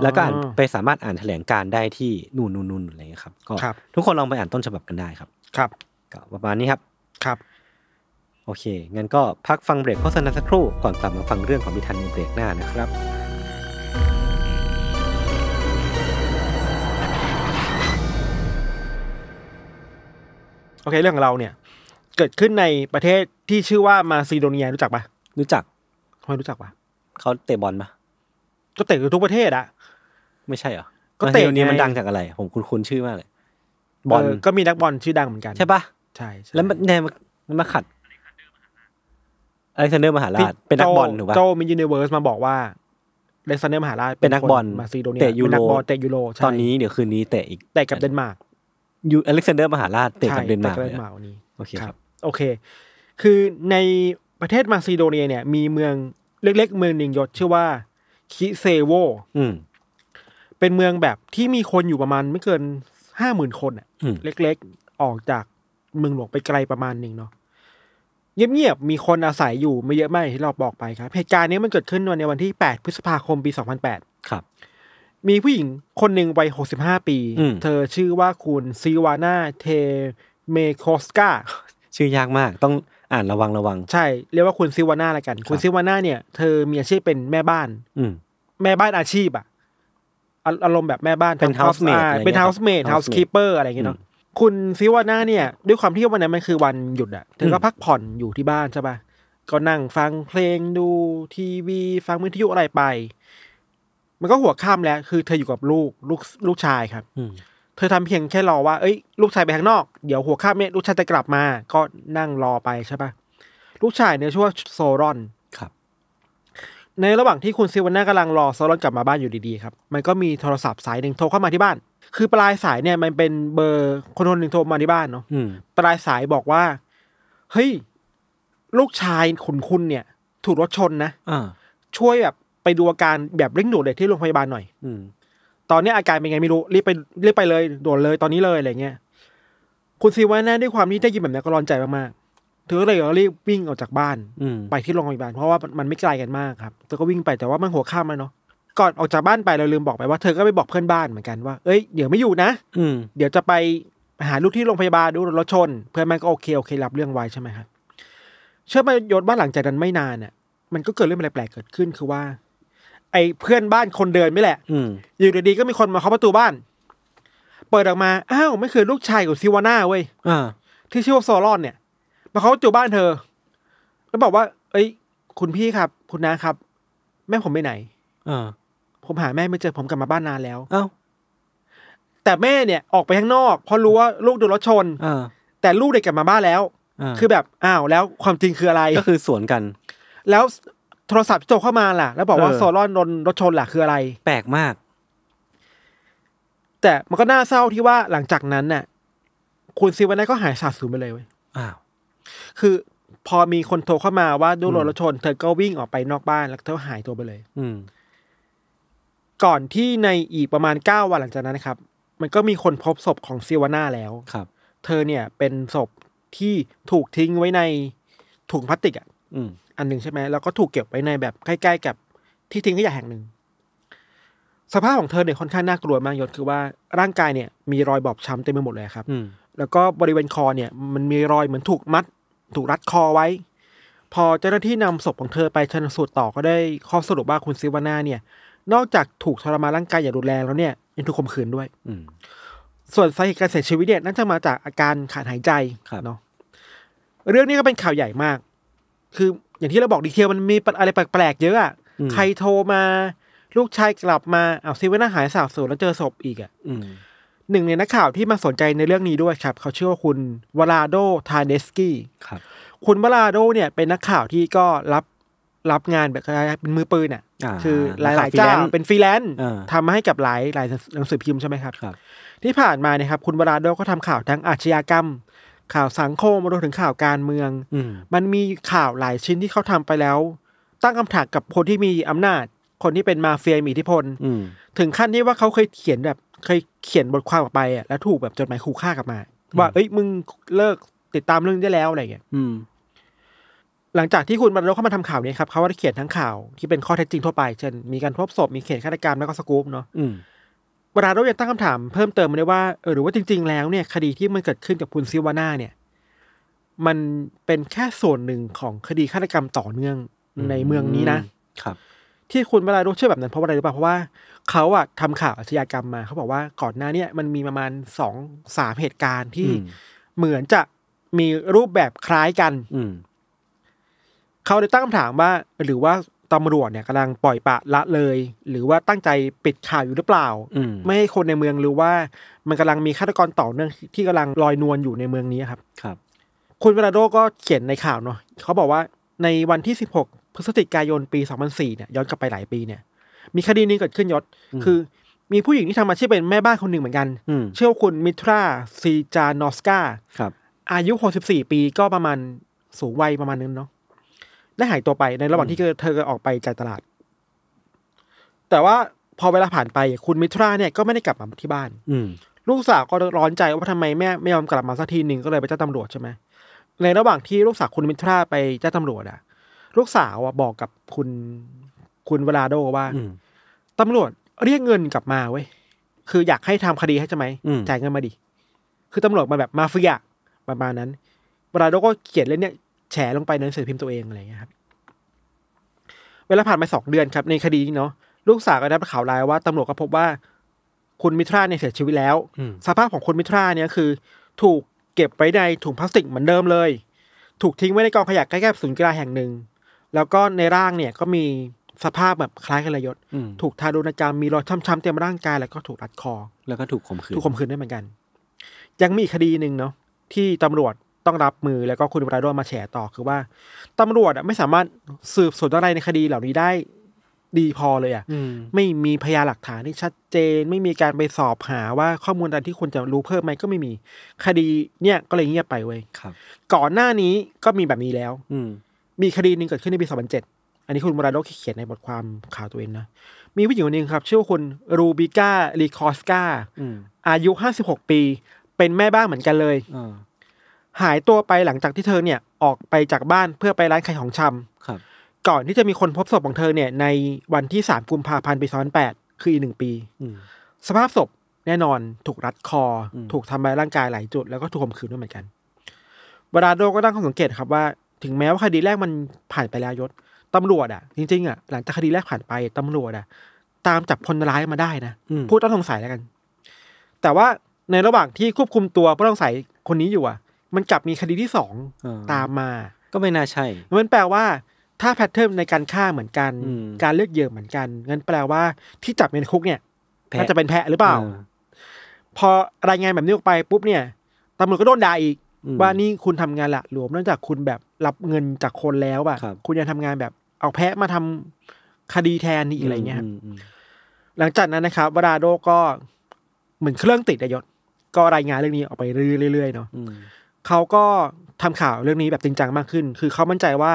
แล้วก็อ่านไปสามารถอ่านแถลงการได้ที่นู่นนู่นนู่นอะไรเงี้ยครับ ก็ ทุกคนลองไปอ่านต้นฉบับกันได้ครับ ครับก็ประมาณนี้ครับครับ โอเคงั้นก็พักฟังเบรกโฆษณาสักครู่ก่อนกลับมาฟังเรื่องของมิทันในเบรกหน้านะครับโอเคเรื่องของเราเนี่ย เกิดขึ้นในประเทศที่ชื่อว่ามาซิโดเนียรู้จักปะรู้จักทำไมรู้จักปะเขาเตะบอลปะก็เตะทุกประเทศอะไม่ใช่เหรอก็เตะเนี่ยมันดังจากอะไร ผมคุ้นๆชื่อมากเลย บอลก็มีนักบอลชื่อดังเหมือนกัน ใช่ปะใช่ แล้วมันแนมันมาขัดอเล็กซานเดอร์มหาราชเป็นนักบอลถูกปะโจมิยูเนเวิร์สมาบอกว่าเล็กซานเดอร์มหาราชเป็นนักบอลมาซิโดเนียเตะยูโรเตะยูโรตอนนี้เดี๋ยวคืนนี้เตะอีกเตะกับเดนมาร์กยูอเล็กซานเดอร์มหาราชเตะกับเดนมาร์กเลยนีโอเคครับ โอเค คือในประเทศมาซิโดเนียเนี่ย มีเมืองเล็ก ๆ เมืองหนึ่งยศชื่อว่า คิเซโวเป็นเมืองแบบที่มีคนอยู่ประมาณไม่เกินห้าหมื่นคนอ่ะเล็กๆ ออกจากเมืองหลวงไปไกลประมาณหนึ่งเนาะเงียบๆ มีคนอาศัยอยู่ไม่เยอะมากที่เราบอกไปครับเหตุการณ์นี้มันเกิดขึ้นในวันที่ 8 พฤษภาคมปี2008ครับมีผู้หญิงคนหนึ่งวัยหกสิบห้าปี เธอชื่อว่าคุณซีวาน่าเทเมโคสกาชื่อยากมาก ต้องอ่านระวังระวัง ใช่ เรียกว่าคุณซิวาน่าละกัน คุณซิวาน่าเนี่ย เธอมีอาชีพเป็นแม่บ้าน อืม แม่บ้านอาชีพอะอารมณ์แบบแม่บ้าน เป็นทฮวาส์เมดเป็นเฮาส์เมดเฮาส์คีเปอร์อะไรอย่างเงี้ยเนาะคุณซิวาน่าเนี่ยด้วยความที่วันนั้นมันคือวันหยุดอะเธอ ก็พักผ่อนอยู่ที่บ้านใช่ปะก็นั่งฟังเพลงดูทีวีฟังวิทยุอะไรไปมันก็หัวข้ามแล้ว คือเธออยู่กับลูก ลูกลูกชายครับเธอทำเพียงแค่รอว่าเอ้ยลูกชายไปข้างนอกเดี๋ยวหัวข้ามเนี่ยลูกชายจะกลับมา ก็นั่งรอไปใช่ปะลูกชายเนี่ยชื่อว่าโซรอนครับ ในระหว่างที่คุณซิวาน่ากำลังรอโซรอนกลับมาบ้านอยู่ดีๆ ครับ มันก็มีโทรศัพท์สายหนึ่งโทรเข้ามาที่บ้าน คือปลายสายเนี่ย มันเป็นเบอร์คนคนหนึ่งโทรมาที่บ้านเนาะปลายสายบอกว่าเฮ้ยลูกชายคุณคุณเนี่ยถูกรถชนนะอช่วยแบบไปดูอาการแบบเร่งด่วนเลยที่โรงพยาบาลหน่อย อืตอนนี้อาการเป็นไงไม่รู้รีบไปรีบไปเลยด่วนเลยตอนนี้เลยอะไรเงี้ย คุณซีวาน่าด้วยความที่ได้ยินแบบนี้ก็ร้อนใจมากๆเธอเลยรีบวิ่งออกจากบ้านไปที่โรงพยาบาลเพราะว่ามันไม่ไกลกันมาก ครับเธอก็วิ่งไปแต่ว่ามันหัวค่ำมมาเนาะ ก่อนออกจากบ้านไปเราลืมบอกไปว่าเธอก็ไปบอกเพื่อนบ้านเหมือนกันว่า เอ้ยเดี๋ยวไม่อยู่นะอืเดี๋ยวจะไปหาลูกที่โรงพยาบาลดูรถชน เพื่อนแม่ก็โอเคโอเครับเรื่องไว้ใช่ไหมครับเชื่อมายศว่าหลังจากนั้นไม่นานอ่ะ มันก็เกิดเรื่องแปลกๆเกิดขึ้นคือว่าไอ้เพื่อนบ้านคนเดินไม่แหละ อือยู่ดีๆก็มีคนมาเคาะประตูบ้าน เปิดออกมา อ้าว ไม่คือลูกชายของซิวาน่าเว้ยที่ชื่อว่าซอลอนเนี่ย มาเคาะประตูบ้านเธอแล้วบอกว่า เอ้ย คุณพี่ครับ คุณน้าครับ แม่ผมไปไหนอผมหาแม่ไม่เจอผมกลับมาบ้านนานแล้วเอ้าแต่แม่เนี่ย ออกไปข้างนอกเพราะรู้ว่าลูกโดนรถชนอแต่ลูกเด็กกลับมาบ้านแล้วคือแบบอ้าว แล้วความจริงคืออะไรก็คือสวนกัน แล้วโทรศัพท์โจเข้ามาล่ะแล้ว บอกว่าอโซลอนโดนรถชนล่ะคืออะไร แปลกมาก แต่มันก็น่าเศร้าที่ว่าหลังจากนั้นน่ะ คุณซิวานาก็หายสาบสูญไปเลยเว้ยอ้าวคือ พอมีคนโทรเข้ามาว่าโดนรถชนเธอ ก็วิ่งออกไปนอกบ้านแล้วเธอหายตัวไปเลย อืม ก่อนที่ในอีกประมาณเก้าวันหลังจากนั้นนะครับ มันก็มีคนพบศพของซิวานาแล้วครับ เธอเนี่ย เป็นศพที่ถูกทิ้งไว้ในถุงพลาสติกอะอืมอันหนึ่งใช่ไหมแล้วก็ถูกเก็บไว้ในแบบ ใกล้ๆกับที่ทิ้งขยะแห่งหนึ่งสภาพของเธอเนี่ยค่อนข้างน่ากลัวมากยศคือว่าร่างกายเนี่ยมีรอยบอบช้ำเต็มไปหมดเลยครับแล้วก็บริเวณคอเนี่ยมันมีรอยเหมือนถูกมัด ถูกรัดคอไว้ พอเจ้าหน้าที่นำศพของเธอไปชนสูตรต่อก็ได้ ข้อสรุปว่าคุณซิวาน่าเนี่ย นอกจากถูกทรมานร่างกายอย่างรุนแรงแล้วเนี่ยยังถูกข่มขืนด้วย อืส่วนสาเหตุการเสียชีวิตเนี่ยน่าจะมาจากอาการขาดหายใจเนาะเรื่องนี้ก็เป็นข่าวใหญ่มากคืออย่างที่เราบอกดีเทลมันมีอะไรแปลกๆ เยอะอะใครโทรมา ลูกชายกลับมา เอาซีเวน่าหายสาบสูญแล้วเจอศพอีกอ่ะ หนึ่งในนักข่าวที่มาสนใจในเรื่องนี้ด้วยครับ เขาชื่อว่าคุณวลาโดทาเนสกี้ ครับ คุณวลาโดเนี่ย เป็นนักข่าวที่ก็รับรับงานแบบเป็นมือปืนอ่ะ คือหลายๆเจ้าเป็นฟรีแลนซ์ทำให้กับหลายหลายหนังสือพิมพ์ใช่ไหมครับ ที่ผ่านมาเนี่ยครับคุณวลาโดก็ทำข่าวทั้งอาชญากรรมข่าวสังคมรวมถึงข่าวการเมืองมันมีข่าวหลายชิ้นที่เขาทำไปแล้ว ตั้งคำถามกับคนที่มีอำนาจคนที่เป็นมาเฟียมีอิทธิพลถึงขั้นที่ว่าเขาเคยเขียนแบบเคยเขียนบทความออกไปอ่ะแล้วถูกแบบจดหมายขู่ฆ่ากลับมาว่าเอ้ยมึงเลิกติดตามเรื่องได้แล้วอะไรอย่างเงี้ยหลังจากที่คุณบรรลุเข้ามาทำข่าวนี้ครับเขาได้เขียนทั้งข่าวที่เป็นข้อเท็จจริงทั่วไปเช่นมีการพบศพมีเขียนฆาตกรรมแล้วก็สกู๊ปเนาะเวลาเราอยากตั้งคำถามเพิ่มเติมมาได้ว่าเออหรือว่าจริง ๆแล้วเนี่ยคดีที่มันเกิดขึ้นกับคุณซิวาน่าเนี่ย มันเป็นแค่ส่วนหนึ่งของคดีฆาตกรรมต่อเนื่องในเมืองนี้นะครับ ที่คุณวราโรเชื่อแบบนั้นเพราะอะไรหรือเปล่า เพราะว่า เขาอะทำข่าวอาชญากรรมมา เขาบอกว่าก่อนหน้าเนี่ย มันมีประมาณสองสามเหตุการณ์ที่เหมือนจะมีรูปแบบคล้ายกัน อืเขาเลยตั้งคำถามว่า หรือว่าตำรวจเนี่ยกำลังปล่อยปะละเลย หรือว่าตั้งใจปิดข่าวอยู่หรือเปล่า ไม่ให้คนในเมืองรู้ว่ามันกำลังมีฆาตกรต่อเนื่องที่กำลังลอยนวลอยู่ในเมืองนี้ครับ ครับ คุณเวลาโดก็เขียนในข่าวเนาะเขาบอกว่าในวันที่ 16 พฤศจิกายนปี 2004เนี่ย ย้อนกลับไปหลายปีเนี่ย มีคดีนึงเกิดขึ้นยศคือมีผู้หญิงที่ทำอาชีพเป็นแม่บ้านคนหนึ่งเหมือนกันเชื่อคุณมิทราซีจานอสกาครับ อายุ 64 ปีก็ประมาณสูงวัยประมาณนึงเนาะได้หายตัวไปในระหว่างที่เธอออกไปจ่ายตลาด แต่ว่าพอเวลาผ่านไปคุณมิตราเนี่ยก็ไม่ได้กลับมาที่บ้าน อืลูกสาวก็ร้อนใจ ว่าทำไมแม่ไม่ยอมกลับมาสักทีหนึ่งก็เลยไปแจ้งตำรวจใช่ไหม ในระหว่างที่ลูกสาวคุณมิตราไปแจ้งตำรวจ อ่ะ ลูกสาวอ่ะบอกกับคุณ คุณเวลาโดว่าตำรวจเรียกเงินกลับมาเว้ย คืออยากให้ทำคดีให้ใช่ไหมจ่ายเงินมาดิ คือตำรวจมาแบบมาเฟียประมาณนั้นเวลาโดก็เขียนเล่นเนี่ยแฉลงไปในหนังสือพิมพ์ตัวเองอะไรเงี้ยครับ เวลาผ่านไปสองเดือนครับในคดีนี้เนาะลูกสาวก็ได้ข่าวรายว่าตำรวจก็พบว่าคุณมิตราเนี่ยเสียชีวิตแล้วสภาพของคุณมิตราเนี่ยคือ ถูกเก็บไว้ในถุงพลาสติกเหมือนเดิมเลย ถูกทิ้งไว้ในกองขยะใกล้ๆศูนย์กีฬาแห่งหนึ่ง แล้วก็ในร่างเนี่ยก็มีสภาพแบบคล้ายกันเลยยศถูกทารุณกรรมมีรอยช้ำๆเต็มร่างกายแล้วก็ถูกรัดคอ แล้วก็ถูกข่มขืนถูกข่มขืนได้เหมือนกัน ยังมีคดีหนึ่งเนาะที่ตำรวจต้องรับมือแล้วก็คุณบราโดมาแฉต่อคือว่าตำรวจไม่สามารถสืบสวนอะไรในคดีเหล่านี้ได้ดีพอเลยอ่ะ ไม่มีพยานหลักฐานที่ชัดเจนไม่มีการไปสอบหาว่าข้อมูลอะไรที่ควรจะรู้เพิ่มไหมก็ไม่มีคดีเนี่ย ก็เลยเงียบไปเว้ยก่อนหน้านี้ก็มีแบบนี้แล้ว อืมีคดีหนึ่งเกิดขึ้นในปีสองพันเจ็ดอันนี้คุณมราโดเขียนในบทความข่าวตัวเองนะมีผู้หญิงคนหนึ่งครับชื่อคุณรูบิก้าลีคอสกาอายุห้าสิบหกปีเป็นแม่บ้านเหมือนกันเลยหายตัวไปหลังจากที่เธอเนี่ย ออกไปจากบ้านเพื่อไปร้านขายของชำครับก่อนที่จะมีคนพบศพของเธอเนี่ย ในวันที่สามกุมภาพันธ์ปีสองพันแปดคืออีกหนึ่งปีสภาพศพแน่นอนถูกรัดคอ ถูกทำลายร่างกายหลายจุด แล้วก็ถูกข่มขืนด้วยเหมือนกันบราโดก็ตั้งข้อสังเกตครับ ว่าถึงแม้ว่าคดีแรกมันผ่านไปแล้วยศตำรวจอ่ะ จริงๆ อ่ะ หลังจากคดีแรกผ่านไปตำรวจอ่ะ ตามจับคนร้ายมาได้นะพูดต้องสงสัยแล้วกัน แต่ว่าในระหว่างที่ควบคุมตัวผู้ต้องสสัยคนนี้อยู่อ่ะมันกลับมีคดีที่สองตามมา ก็ไม่น่าใช่ มันแปลว่า ถ้าแพทเทิร์นในการฆ่าเหมือนกัน การเลือกเหยื่อเหมือนกันงั้นแปลว่า ที่จับเป็นคุกเนี่ยน่าจะเป็นแพะหรือเปล่า พอรายงานแบบนี้ออกไปปุ๊บเนี่ยตำรวจก็โดนด่าอีกว่านี่คุณทำงานละหลวมนื่องจากคุณแบบรับเงินจากคนแล้วอะคุณยังทำงานแบบเอาแพะมาทำคดีแทนนี่อะไรเงี้ยหลังจากนั้นนะครับวราโดก็ เหมือนเครื่องติดยศก็รายงานเรื่องนี้ออกไปเรื่อยๆเนาะเขาก็ทำข่าวเรื่องนี้แบบจริงจังมากขึ้น คือเขามั่นใจว่า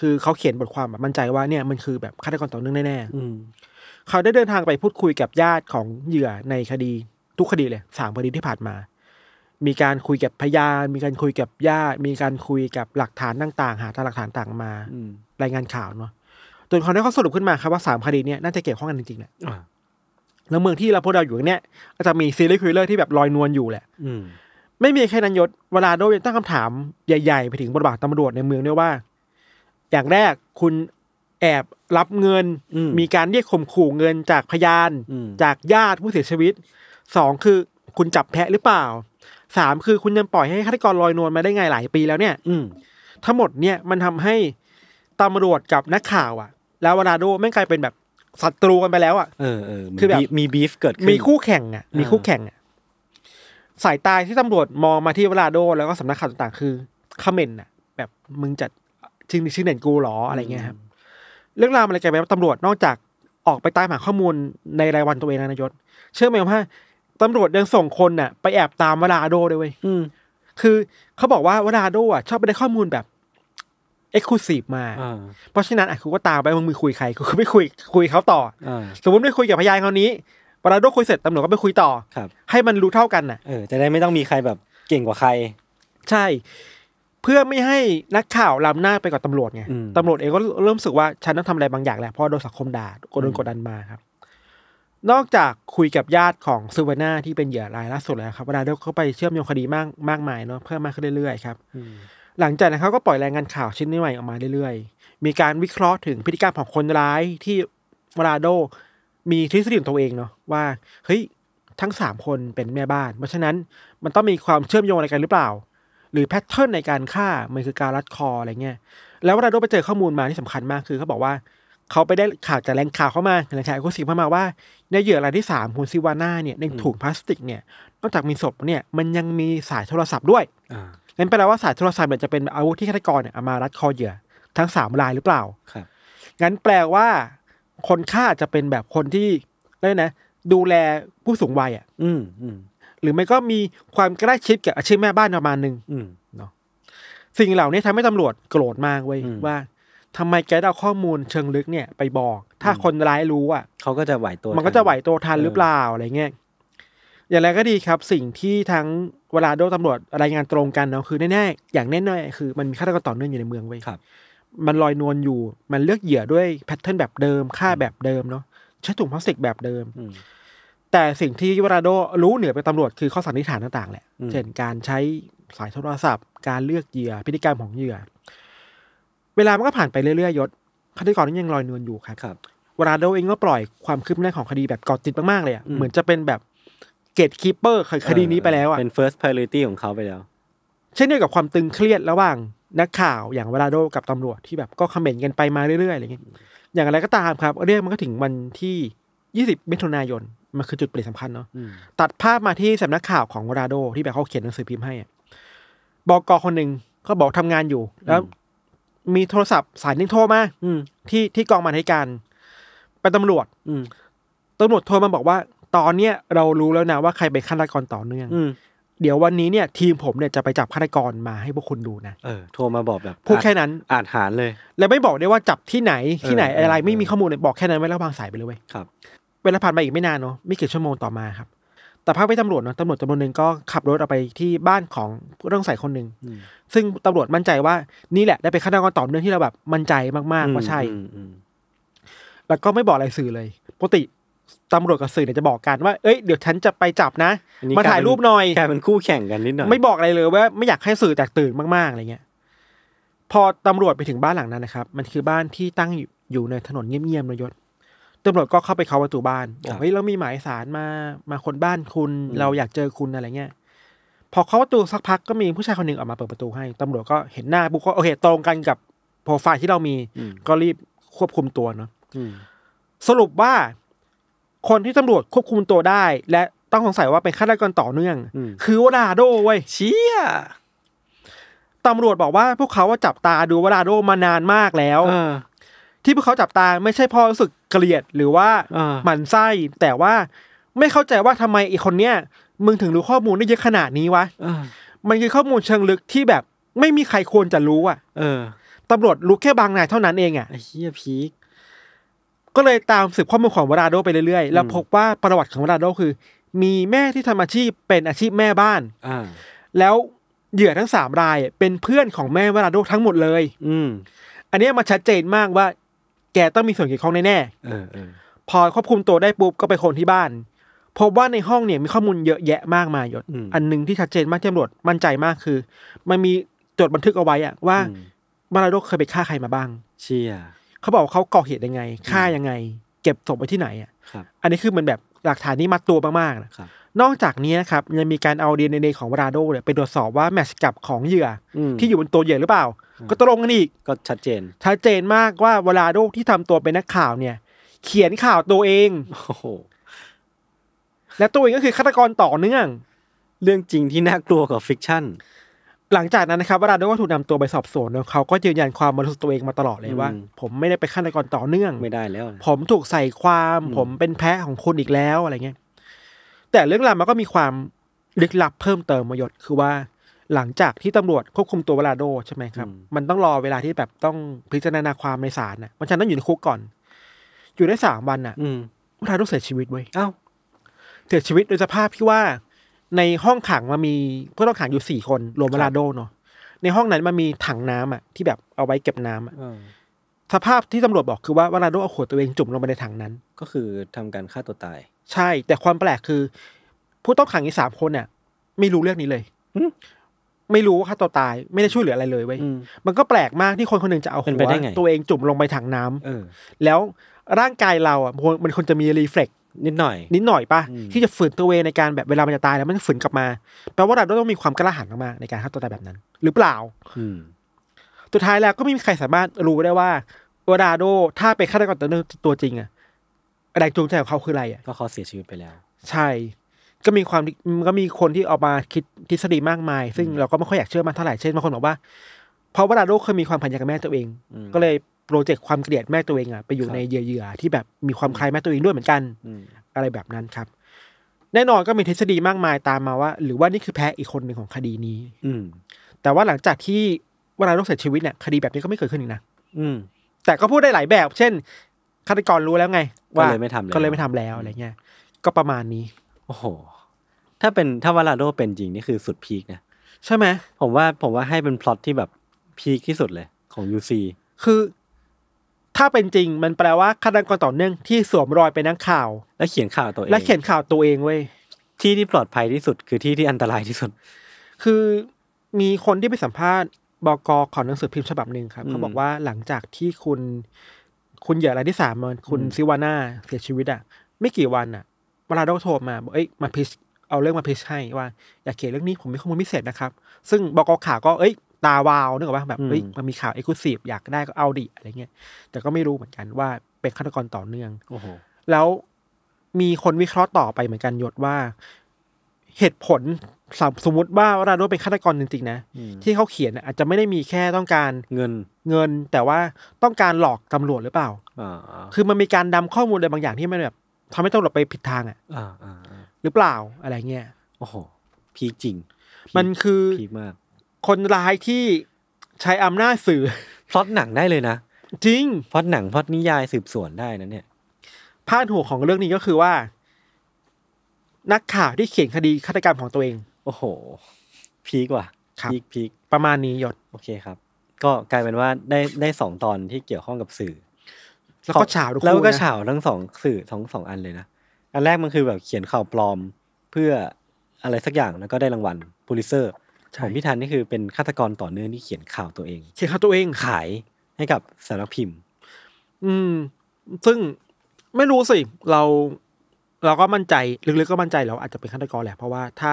คือเขาเขียนบทความแบบมั่นใจว่าเนี่ยมันคือแบบฆาตกรต่อเนื่องแน่ๆเขาได้เดินทางไปพูดคุยกับญาติของเหยื่อในคดี ทุกคดีเลยสามคดีที่ผ่านมา มีการคุยกับพยาน มีการคุยกับญาติ มีการคุยกับหลักฐานต่างๆ หาหลักฐานต่างมารายงานข่าวเนาะจนเขาได้ข้อสรุปขึ้นมาครับว่าสามคดีเนี้ยน่าจะเกี่ยวข้องกันจริงๆแหละแล้วเมืองที่เราพวกเราอยู่เนี่ยก็จะมีซีรีส์คิลเลอร์ที่แบบลอยนวลอยู่แหละไม่มีแค่นั้นยศเวลาโดยังตั้งคำถามใหญ่ๆ ไปถึงบทบาทตำรวจในเมืองด้วยว่า อย่างแรกคุณแอบรับเงินมีการเรียกข่มขู่เงินจากพยานจากญาติผู้เสียชีวิต สองคือคุณจับแพะหรือเปล่า สามคือคุณยังปล่อยให้ฆาตกรลอยนวลมาได้ไงหลายปีแล้วเนี่ย อืทั้งหมดเนี่ยมันทำให้ตำรวจกับนักข่าวอ่ะ แล้ววราโดแม่งกลายเป็นแบบศัตรูกันไปแล้วอ่ะเออเออคือแบบมีบีฟเกิดขึ้นมีคู่แข่ง อ่ะมีคู่แข่งอ่ะสายตายที่ตำรวจมองมาที่วลาโด แล้วก็สำนักข่าวต่างๆ คือคอมเมนต์อะแบบมึงจัดชิงชิงเด่นกูหรออะไรเงี้ยครับเรื่องราวมันเกลายปนตำรวจนอกจากออกไปตามหาข้อมูลในรายวันตัวเองนะนายศ เชื่อไหมว่าตำรวจยังส่งคนน่ะ ไปแอบตามวลาโดด้วยเว้ยคือเขาบอกว่าวลาโดอ่ะชอบไปได้ข้อมูลแบบเอ็กซ์คลูซีฟมาเพราะฉะนั้นอ่ะคุณก็ตามไปมึงมีคุยใครคุณไม่คุยคุยเขาต่ออสมมติไม่คุยกับพยานคนนี้วลาโดคุยเสร็จ ตำรวจก็ไปคุยต่อครับ ให้มันรู้เท่ากันน่ะเออ จะได้ไม่ต้องมีใครแบบ เก่งกว่าใคร ใช่เพื่อไม่ให้นักข่าวล้ำหน้าไปกับตำรวจไงตำรวจเองก็เริ่มสึกว่า ฉันต้องทำอะไรบางอย่างแหละเพราะโดนสังคมด่าโดนกดดันมาครับ นอกจากคุยกับญาติของซูเวน่าที่เป็นเหยื่อรายล่าสุดแล้วครับเวลาเดเขาไปเชื่อมโยงคดีมากมากมายเนาะเพิ่มมากขึ้นเรื่อยๆครับหลังจากนั้นเขาก็ปล่อยรายงานข่าวชิ้นใหม่ออกมาเรื่อยๆมีการวิเคราะห์ถึงพฤติกรรมของคนร้ายที่วราโดมีทฤษฎีของตัวเองเนาะว่าเฮ้ยทั้งสามคนเป็นแม่บ้าน เพราะฉะนั้นมันต้องมีความเชื่อมโยงอะไรกันหรือเปล่า หรือแพทเทิร์นในการฆ่า มันคือการรัดคออะไรเงี้ยแล้วเวลาเราไปเจอข้อมูลมาที่สำคัญมากคือเขาบอกว่า เขาไปได้ข่าวจากแหล่งข่าวเข้ามาแหล่งข่าวขาสิบเข้ามาว่าในเหยื่อรายที่สามคุณซิวาน่าเนี่ยในถุงพลาสติกเนี่ยนอกจากมีศพเนี่ยมันยังมีสายโทรศัพท์ด้วยนั่นแปลว่าสายโทรศัพท์เนจะเป็นอาวุธที่ฆาตกรเนี่ยเอามารัดคอเหยื่อทั้งสามรายหรือเปล่าครับงั้นแปลว่าคนฆ่าจะเป็นแบบคนที่เียกนะดูแลผู้สูงวัยอ่ะ อืมอืมหรือไม่ก็มีความใกล้ชิดกับอาชีพแม่บ้านประมาณหนึ่งเนาะสิ่งเหล่านี้ทำให้ตำรวจโกรธมากเว้ยว่า ทำไมแกเอาข้อมูลเชิงลึกเนี่ยไปบอก ถ้าคนร้ายรู้อ่ะเขาก็จะไหวตัว มันก็จะไหวตัวทันหรือเปล่าอะไรเงี้ยอย่างไรก็ดีครับ สิ่งที่ทั้งเวลาโดนตำรวจรายงานตรงกันเนาะคือแน่ๆ อย่างแน่ๆคือมันมีฆาตกรต่อเนื่องอยู่ในเมืองเว้ยมันลอยนวลอยู่ มันเลือกเหยื่อด้วยแพทเทิร์นแบบเดิมค่าแบบเดิมเนาะใช้ถุงพลาสติกแบบเดิม แต่สิ่งที่วราโดรู้เหนือไปตำรวจ คือข้อสันนิษฐานต่างๆแหละ เช่นการใช้สายโทรศัพท์ การเลือกเหยื่อพฤติกรรมของเหยื่อเวลามันก็ผ่านไปเรื่อยๆยศคดีก่อนนี้ยังลอยนวลอยู่ครับรบวราโดเองก็ปล่อยความคืบหน้าของคดีแบบกอดติดมากๆเลยอะ่ะเหมือนจะเป็นแบบเกตคีเปอร์คดีนี้ไปแล้วอะ่ะเป็น first priority ของเขาไปแล้วเช่นเดียวกับความตึงเครียดระหว่างนักข่าวอย่างเวลาโดกับตำรวจที่แบบก็คอมเมนต์กันไปมาเรื่อย ๆอะไรเงี้ยอย่างไรก็ตามครับเรื่องมันก็ถึงวันที่ยี่สิบมิถุนายนมันคือจุดเปลี่ยนสำคัญเนาะตัดภาพมาที่สำนักข่าวของวราโดที่แบบเขาเขียนหนังสือพิมพ์ให้บอกกอคนหนึ่งก็บอกทำงานอยู่แล้วมีโทรศัพท์สายนึงโทรมาอืที่ที่กองมาให้การ ไปตํตำรวจ อืตำรวจโทรมาบอกว่าตอนเนี้ยเรารู้แล้วนะว่าใครเป็นฆาตกรต่อเนื่องเดี๋ยววันนี้เนี่ย ทีมผมเนี่ยจะไปจับฆาตกรมาให้พวกคุณดูนะ เออ โทรมาบอกแบบพูดแค่นั้นอ่านหารเลย แล้วไม่บอกได้ว่าจับที่ไหน ที่ไหนอะไร ไม่มีข้อมูลเลยบอกแค่นั้นไว้แล้ววางสายไปเลยเว้ย ครับ เวลาผ่านไปอีกไม่นานเนาะไม่กี่ชั่วโมงต่อมาครับ แต่พักไปตำรวจเนาะ ตำรวจจำนวนหนึ่งก็ขับรถเอาไปที่บ้านของผู้ต้องสงสัยคนหนึ่งซึ่งตำรวจมั่นใจว่านี่แหละได้เป็นฆาตกรต่อเนื่องที่เราแบบมั่นใจมาก ๆ ว่าใช่แล้วก็ไม่บอกอะไรสื่อเลยปกติตำรวจกับสื่อเนี่ยจะบอกกันว่า เอ้ย เดี๋ยว ฉันจะไปจับนะ มาถ่ายรูปหน่อยกค่เป็นคู่แข่งกันนิดหน่อย ไม่บอกอะไรเลย ว่าไม่อยากให้สื่อแตกตื่นมากๆ อะไรเงี้ย พอตำรวจไปถึงบ้านหลังนั้นนะครับ มันคือบ้านที่ตั้งอยู่ในถนนเงียบๆนยศตำรวจก็เข้าไปเคาะประตูบ้าน บอกเฮ้ย เรามีหมายสารมา มาคนบ้านคุณ เราอยากเจอคุณอะไรเงี้ย พอเคาะประตูสักพักก็มีผู้ชายคนหนึ่งออกมาเปิดประตูให้ ตำรวจก็เห็นหน้าบุ๊กก็โอเคตรงกันกับโปรไฟล์ที่เรามี ก็รีบควบคุมตัวเนาะสรุปว่าคนที่ตำรวจควบคุมตัวได้ และต้องสงสัยว่าเป็นฆาตกรต่อเนื่องคือวราโดเว้ยเชี่ยตำรวจบอกว่า พวกเขาว่าจับตาดูวราโดมานานมากแล้วที่พวกเขาจับตาไม่ใช่พอรู้สึกเกลียด หรือว่าหมันไส้แต่ว่า ไม่เข้าใจว่าทำไมไอกคนเนี้ยมึงถึงรู้ข้อมูลได้เยอะขนาดนี้วะมันคือข้อมูลเชิงลึกที่แบบ ไม่มีใครควรจะรู้อ่ะเออตำรวจรู้แค่บางนายเท่านั้นเองอ่ะไอ้เหี้ยพีคก็เลยตามสืบข้อมูลของวราโดไปเรื่อย ๆ แล้วพบว่าประวัติของวราโดคือ มีแม่ที่ทำอาชีพเป็นอาชีพแม่บ้านอแล้วเหยื่อทั้งสามรายเป็นเพื่อนของแม่วราโดทั้งหมดเลย อืมอันนี้มาชัดเจนมากว่า แกต้องมีส่วนเกี่ยวข้องแน่ๆพอควบคุมตัวได้ปุ๊บ ก็ไปคนที่บ้าน พบว่าในห้องเนี่ยมีข้อมูลเยอะแยะมากมายยศอันหนึ่งที่ชัดเจนมากที่ตำรวจมั่นใจมากคือมันมีจดบันทึกเอาไว้อะว่า วราโดเคยไปฆ่าใครมาบ้าง เชี่ยเขาบอกว่าเขาก่อเหตุยังไงฆ่ายังไง เก็บศพไว้ที่ไหนอ่ะอันนี้คือมันแบบหลักฐานนี้มัดตัวมากๆนะนอกจากนี้นะครับ ยังมีการเอาดีเอ็นเอของวราโดเนี่ยไปตรวจสอบว่าแมชกับของเหยื่อที่อยู่บนตัวเหยื่อหรือเปล่า ก็ตรงกันอีก ก็ชัดเจนชัดเจนมากว่าวราโดที่ทำตัวเป็นนักข่าวเนี่ย เขียนข่าวตัวเอง และตัวเองก็คือฆาตกรต่อเนื่อง เรื่องจริงที่น่ากลัวกว่าฟิกชั่นหลังจากนั้นนะครับวราโดก็ถูกนำตัวไปสอบสวน เขา ก็ยืนยันความบริสุทธิ์ตัวเองมาตลอดเลยว่าผมไม่ได้ไปฆาตกรต่อเนื่องไม่ได้แล้วผมถูกใส่ความผมเป็นแพ้ของคุณอีกแล้วอะไรเงี้ยแต่เรื่องราวมันก็มีความลึกลับเพิ่มเติมมายศคือว่าหลังจากที่ตำรวจควบคุมตัววราโดใช่ไหมครับ มันต้องรอเวลาที่แบบต้องพิจารณาความในศาลนะมันฉันต้องอยู่ในคุกก่อนอยู่ได้สามวันอ่ะวราโดเสียชีวิตเว้ยเอ้าเสียชีวิตโดยสภาพที่ว่าในห้องขังมันมีผู้ต้องขังอยู่สี่คนรวมวลาโดเนาะในห้องนั้นมันมีถังน้ำอ่ะ ที่แบบเอาไว้เก็บน้ำอ่ะสภาพที่ตำรวจบอกคือว่าวลาโดเอาขวดตัวเองจุ่มลงไปในถังนั้น ก็คือทำการฆ่าตัวตาย ใช่ แต่ความแปลกคือ ผู้ต้องขังอีกสามคนเนี่ยไม่รู้เรื่องนี้เลยไม่รู้ว่าฆ่าตัวตายไม่ได้ช่วยเหลืออะไรเลยเว้ยมันก็แปลกมากที่คนคนหนึ่งจะเอาหัวตัวเองจุ่มลงไปถังน้ำ เออแล้วร่างกายเราอ่ะมันคนจะมีรีเฟล็กนิดหน่อย นิดหน่อยป่ะที่จะฝืนตัวเองในการแบบเวลามันจะตายแล้ว มันฝืนกลับมา แปลว่าเราต้องมีความกล้าหาญมากในการฆ่าตัวตายแบบนั้น หรือเปล่าตัวท้ายแล้วก็ไม่มีใครสามารถรู้ได้ว่าโอดาโด ถ้าไปฆาตกรตัวจริงอะแรงจูงใจของเขาคืออะไรอะก็เขาเสียชีวิตไปแล้ว ใช่ ก็มีความก็มีคนที่ออกมาคิดทฤษฎีมากมายซึ่งเราก็ไม่ค่อยอยากเชื่อมันเท่าไหร่เช่นบางคนบอกว่า เพราะว่าดาโดเคยมีความผันยากับแม่ตัวเองก็เลยโปรเจกต์ความเกลียดแม่ตัวเองอะไปอยู่ในเหยื่อที่แบบมีความคล้ายแม่ตัวเองด้วยเหมือนกันอะไรแบบนั้นครับ แน่นอนก็มีทฤษฎีมากมายตามมาว่า หรือว่านี่คือแพ้อีกคนหนึ่งของคดีนี้ อืแต่ว่าหลังจากที่เวลาโรคเสียชีวิตเนี่ย คดีแบบนี้ก็ไม่เกิดขึ้นอีกนะอืแต่ก็พูดได้หลายแบบ เช่นฆาตกรรู้แล้วไงว่าก็เลยไม่ทำก็เลยไม่ทำแล้วอะไรเงี้ยก็ประมาณนี้ โอ้โหถ้าเป็นถ้าวาลาโดเป็นจริงนี่คือสุดพีคนะใช่ไหมผมว่า ผมว่าให้เป็นพล็อตที่แบบพีคที่สุดเลย ของยูซีคือถ้าเป็นจริง มันแปลว่าฆาตกรต่อเนื่องที่สวมรอยเป็นนักข่าว และเขียนข่าวตัวเองและเขียนข่าวตัวเองเว้ยที่ที่ปลอดภัยที่สุด คือที่ที่อันตรายที่สุด คือ มีคนที่ไปสัมภาษณ์บกขอหนังสือพิมพ์ฉบับหนึ่งครับเขาบอกว่าหลังจากที่คุณ คุณเหยื่อรายที่สามคุณซิวาน่าเสียชีวิตอ่ะไม่กี่วันอ่ะเาราโดโทรมาบอกเอ้ยมาพิชเอาเรื่องมาพิชให้ว่าอยากเขียนเรื่องนี้ผมมีข้อมูลพิเศษนะครับ ซึ่งบกข่าวก็เอ้ยตาวาวนึกออกป่ะแบบเฮ้ยมันมีข่าวเอ็กซ์คลูซีฟอยากได้ก็เอาดิอะไรเงี้ยแต่ก็ไม่รู้เหมือนกันว่าเป็นฆาตกรต่อเนื่อง โอ้โหแล้วมีคนวิเคราะห์ต่อไปเหมือนกันยศว่าเหตุผลสมมติว่าราโดเป็นฆาตกรจริงๆนะที่เขาเขียนอาจจะไม่ได้มีแค่ต้องการเงินเงิน แต่ว่าต้องการหลอกตำรวจหรือเปล่าคือมันมีการดำข้อมูลอะไรบางอย่างที่มันแบบทำให้ตำรวจไปผิดทางอ่ะหรือเปล่าอะไรเงี้ยโอ้โห พีจริง มันคือพีมากคนร้ายที่ใช้อำนาจสื่อพลอตหนังได้เลยนะ จริงพลอตหนังพลอตนิยายสืบสวนได้นะเนี่ยพาดหัวของเรื่องนี้ก็คือว่า นักข่าวที่เขียนคดีฆาตกรรมของตัวเองโอ้โหพีกว่ะพีกพีกประมาณนี้ยศโอเคครับ ก็กลายเป็นว่าได้ได้สองตอนที่เกี่ยวข้องกับสื่อแล้วก็ฉาวแล้วก็ฉาวทั้งสองสื่อทั้งสองอันเลยนะ อันแรกมันคือแบบเขียนข่าวปลอม เพื่ออะไรสักอย่างแล้ว ก็ได้รางวัลพูลิเซอร์ของพิธทันนี่คือเป็นฆาตกรต่อเนื่องที่เขียนข่าวตัวเองเขียนข่าวตัวเองขายให้กับสารพิมพ์ อืม ซึ่งไม่รู้สิ เราเราก็มั่นใจลึกๆ ก็มั่นใจเราอาจจะเป็นฆาตกรแหละ เพราะว่าถ้า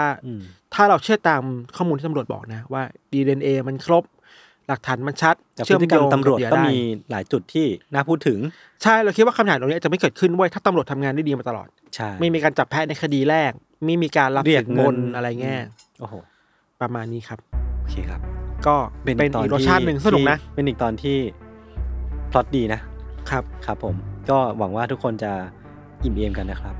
ถ้าเราเชื่อตามข้อมูลที่ตำรวจบอกนะว่าดีเอ็นเอมันครบ หลักฐานมันชัดเชื่อมโยงตำรวจก็มีหลายจุดที่น่าพูดถึงใช่เราคิดว่าคำถามตรงนี้จะไม่เกิดขึ้นเว้ยถ้าตำรวจทำงานได้ดีมาตลอดใช่ไม่มีการจับแพะในคดีแรกไม่มีการรับเรียกเงินอะไรเงี้ยโอ้โหประมาณนี้ครับโอเคครับ ก็เป็นเป็นอีกรสชาติหนึ่งสนุกนะ เป็นอีกตอนที่พลอตดีนะครับครับผมก็หวังว่าทุกคนจะอิ่มเอมกันนะครับ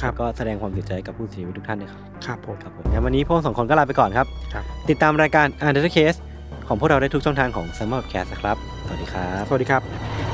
ครับก็แสดงความเสียใจกับผู้เสียชีวิตทุกท่านนะครับครับผมครับผมงั้นวันนี้พวกสองคนก็ลาไปก่อนครับ ติดตามรายการ Under the Case ของพวกเราได้ทุกช่องทางของ s u m m e r Cast นะครับ สวัสดีครับสวัสดีครับ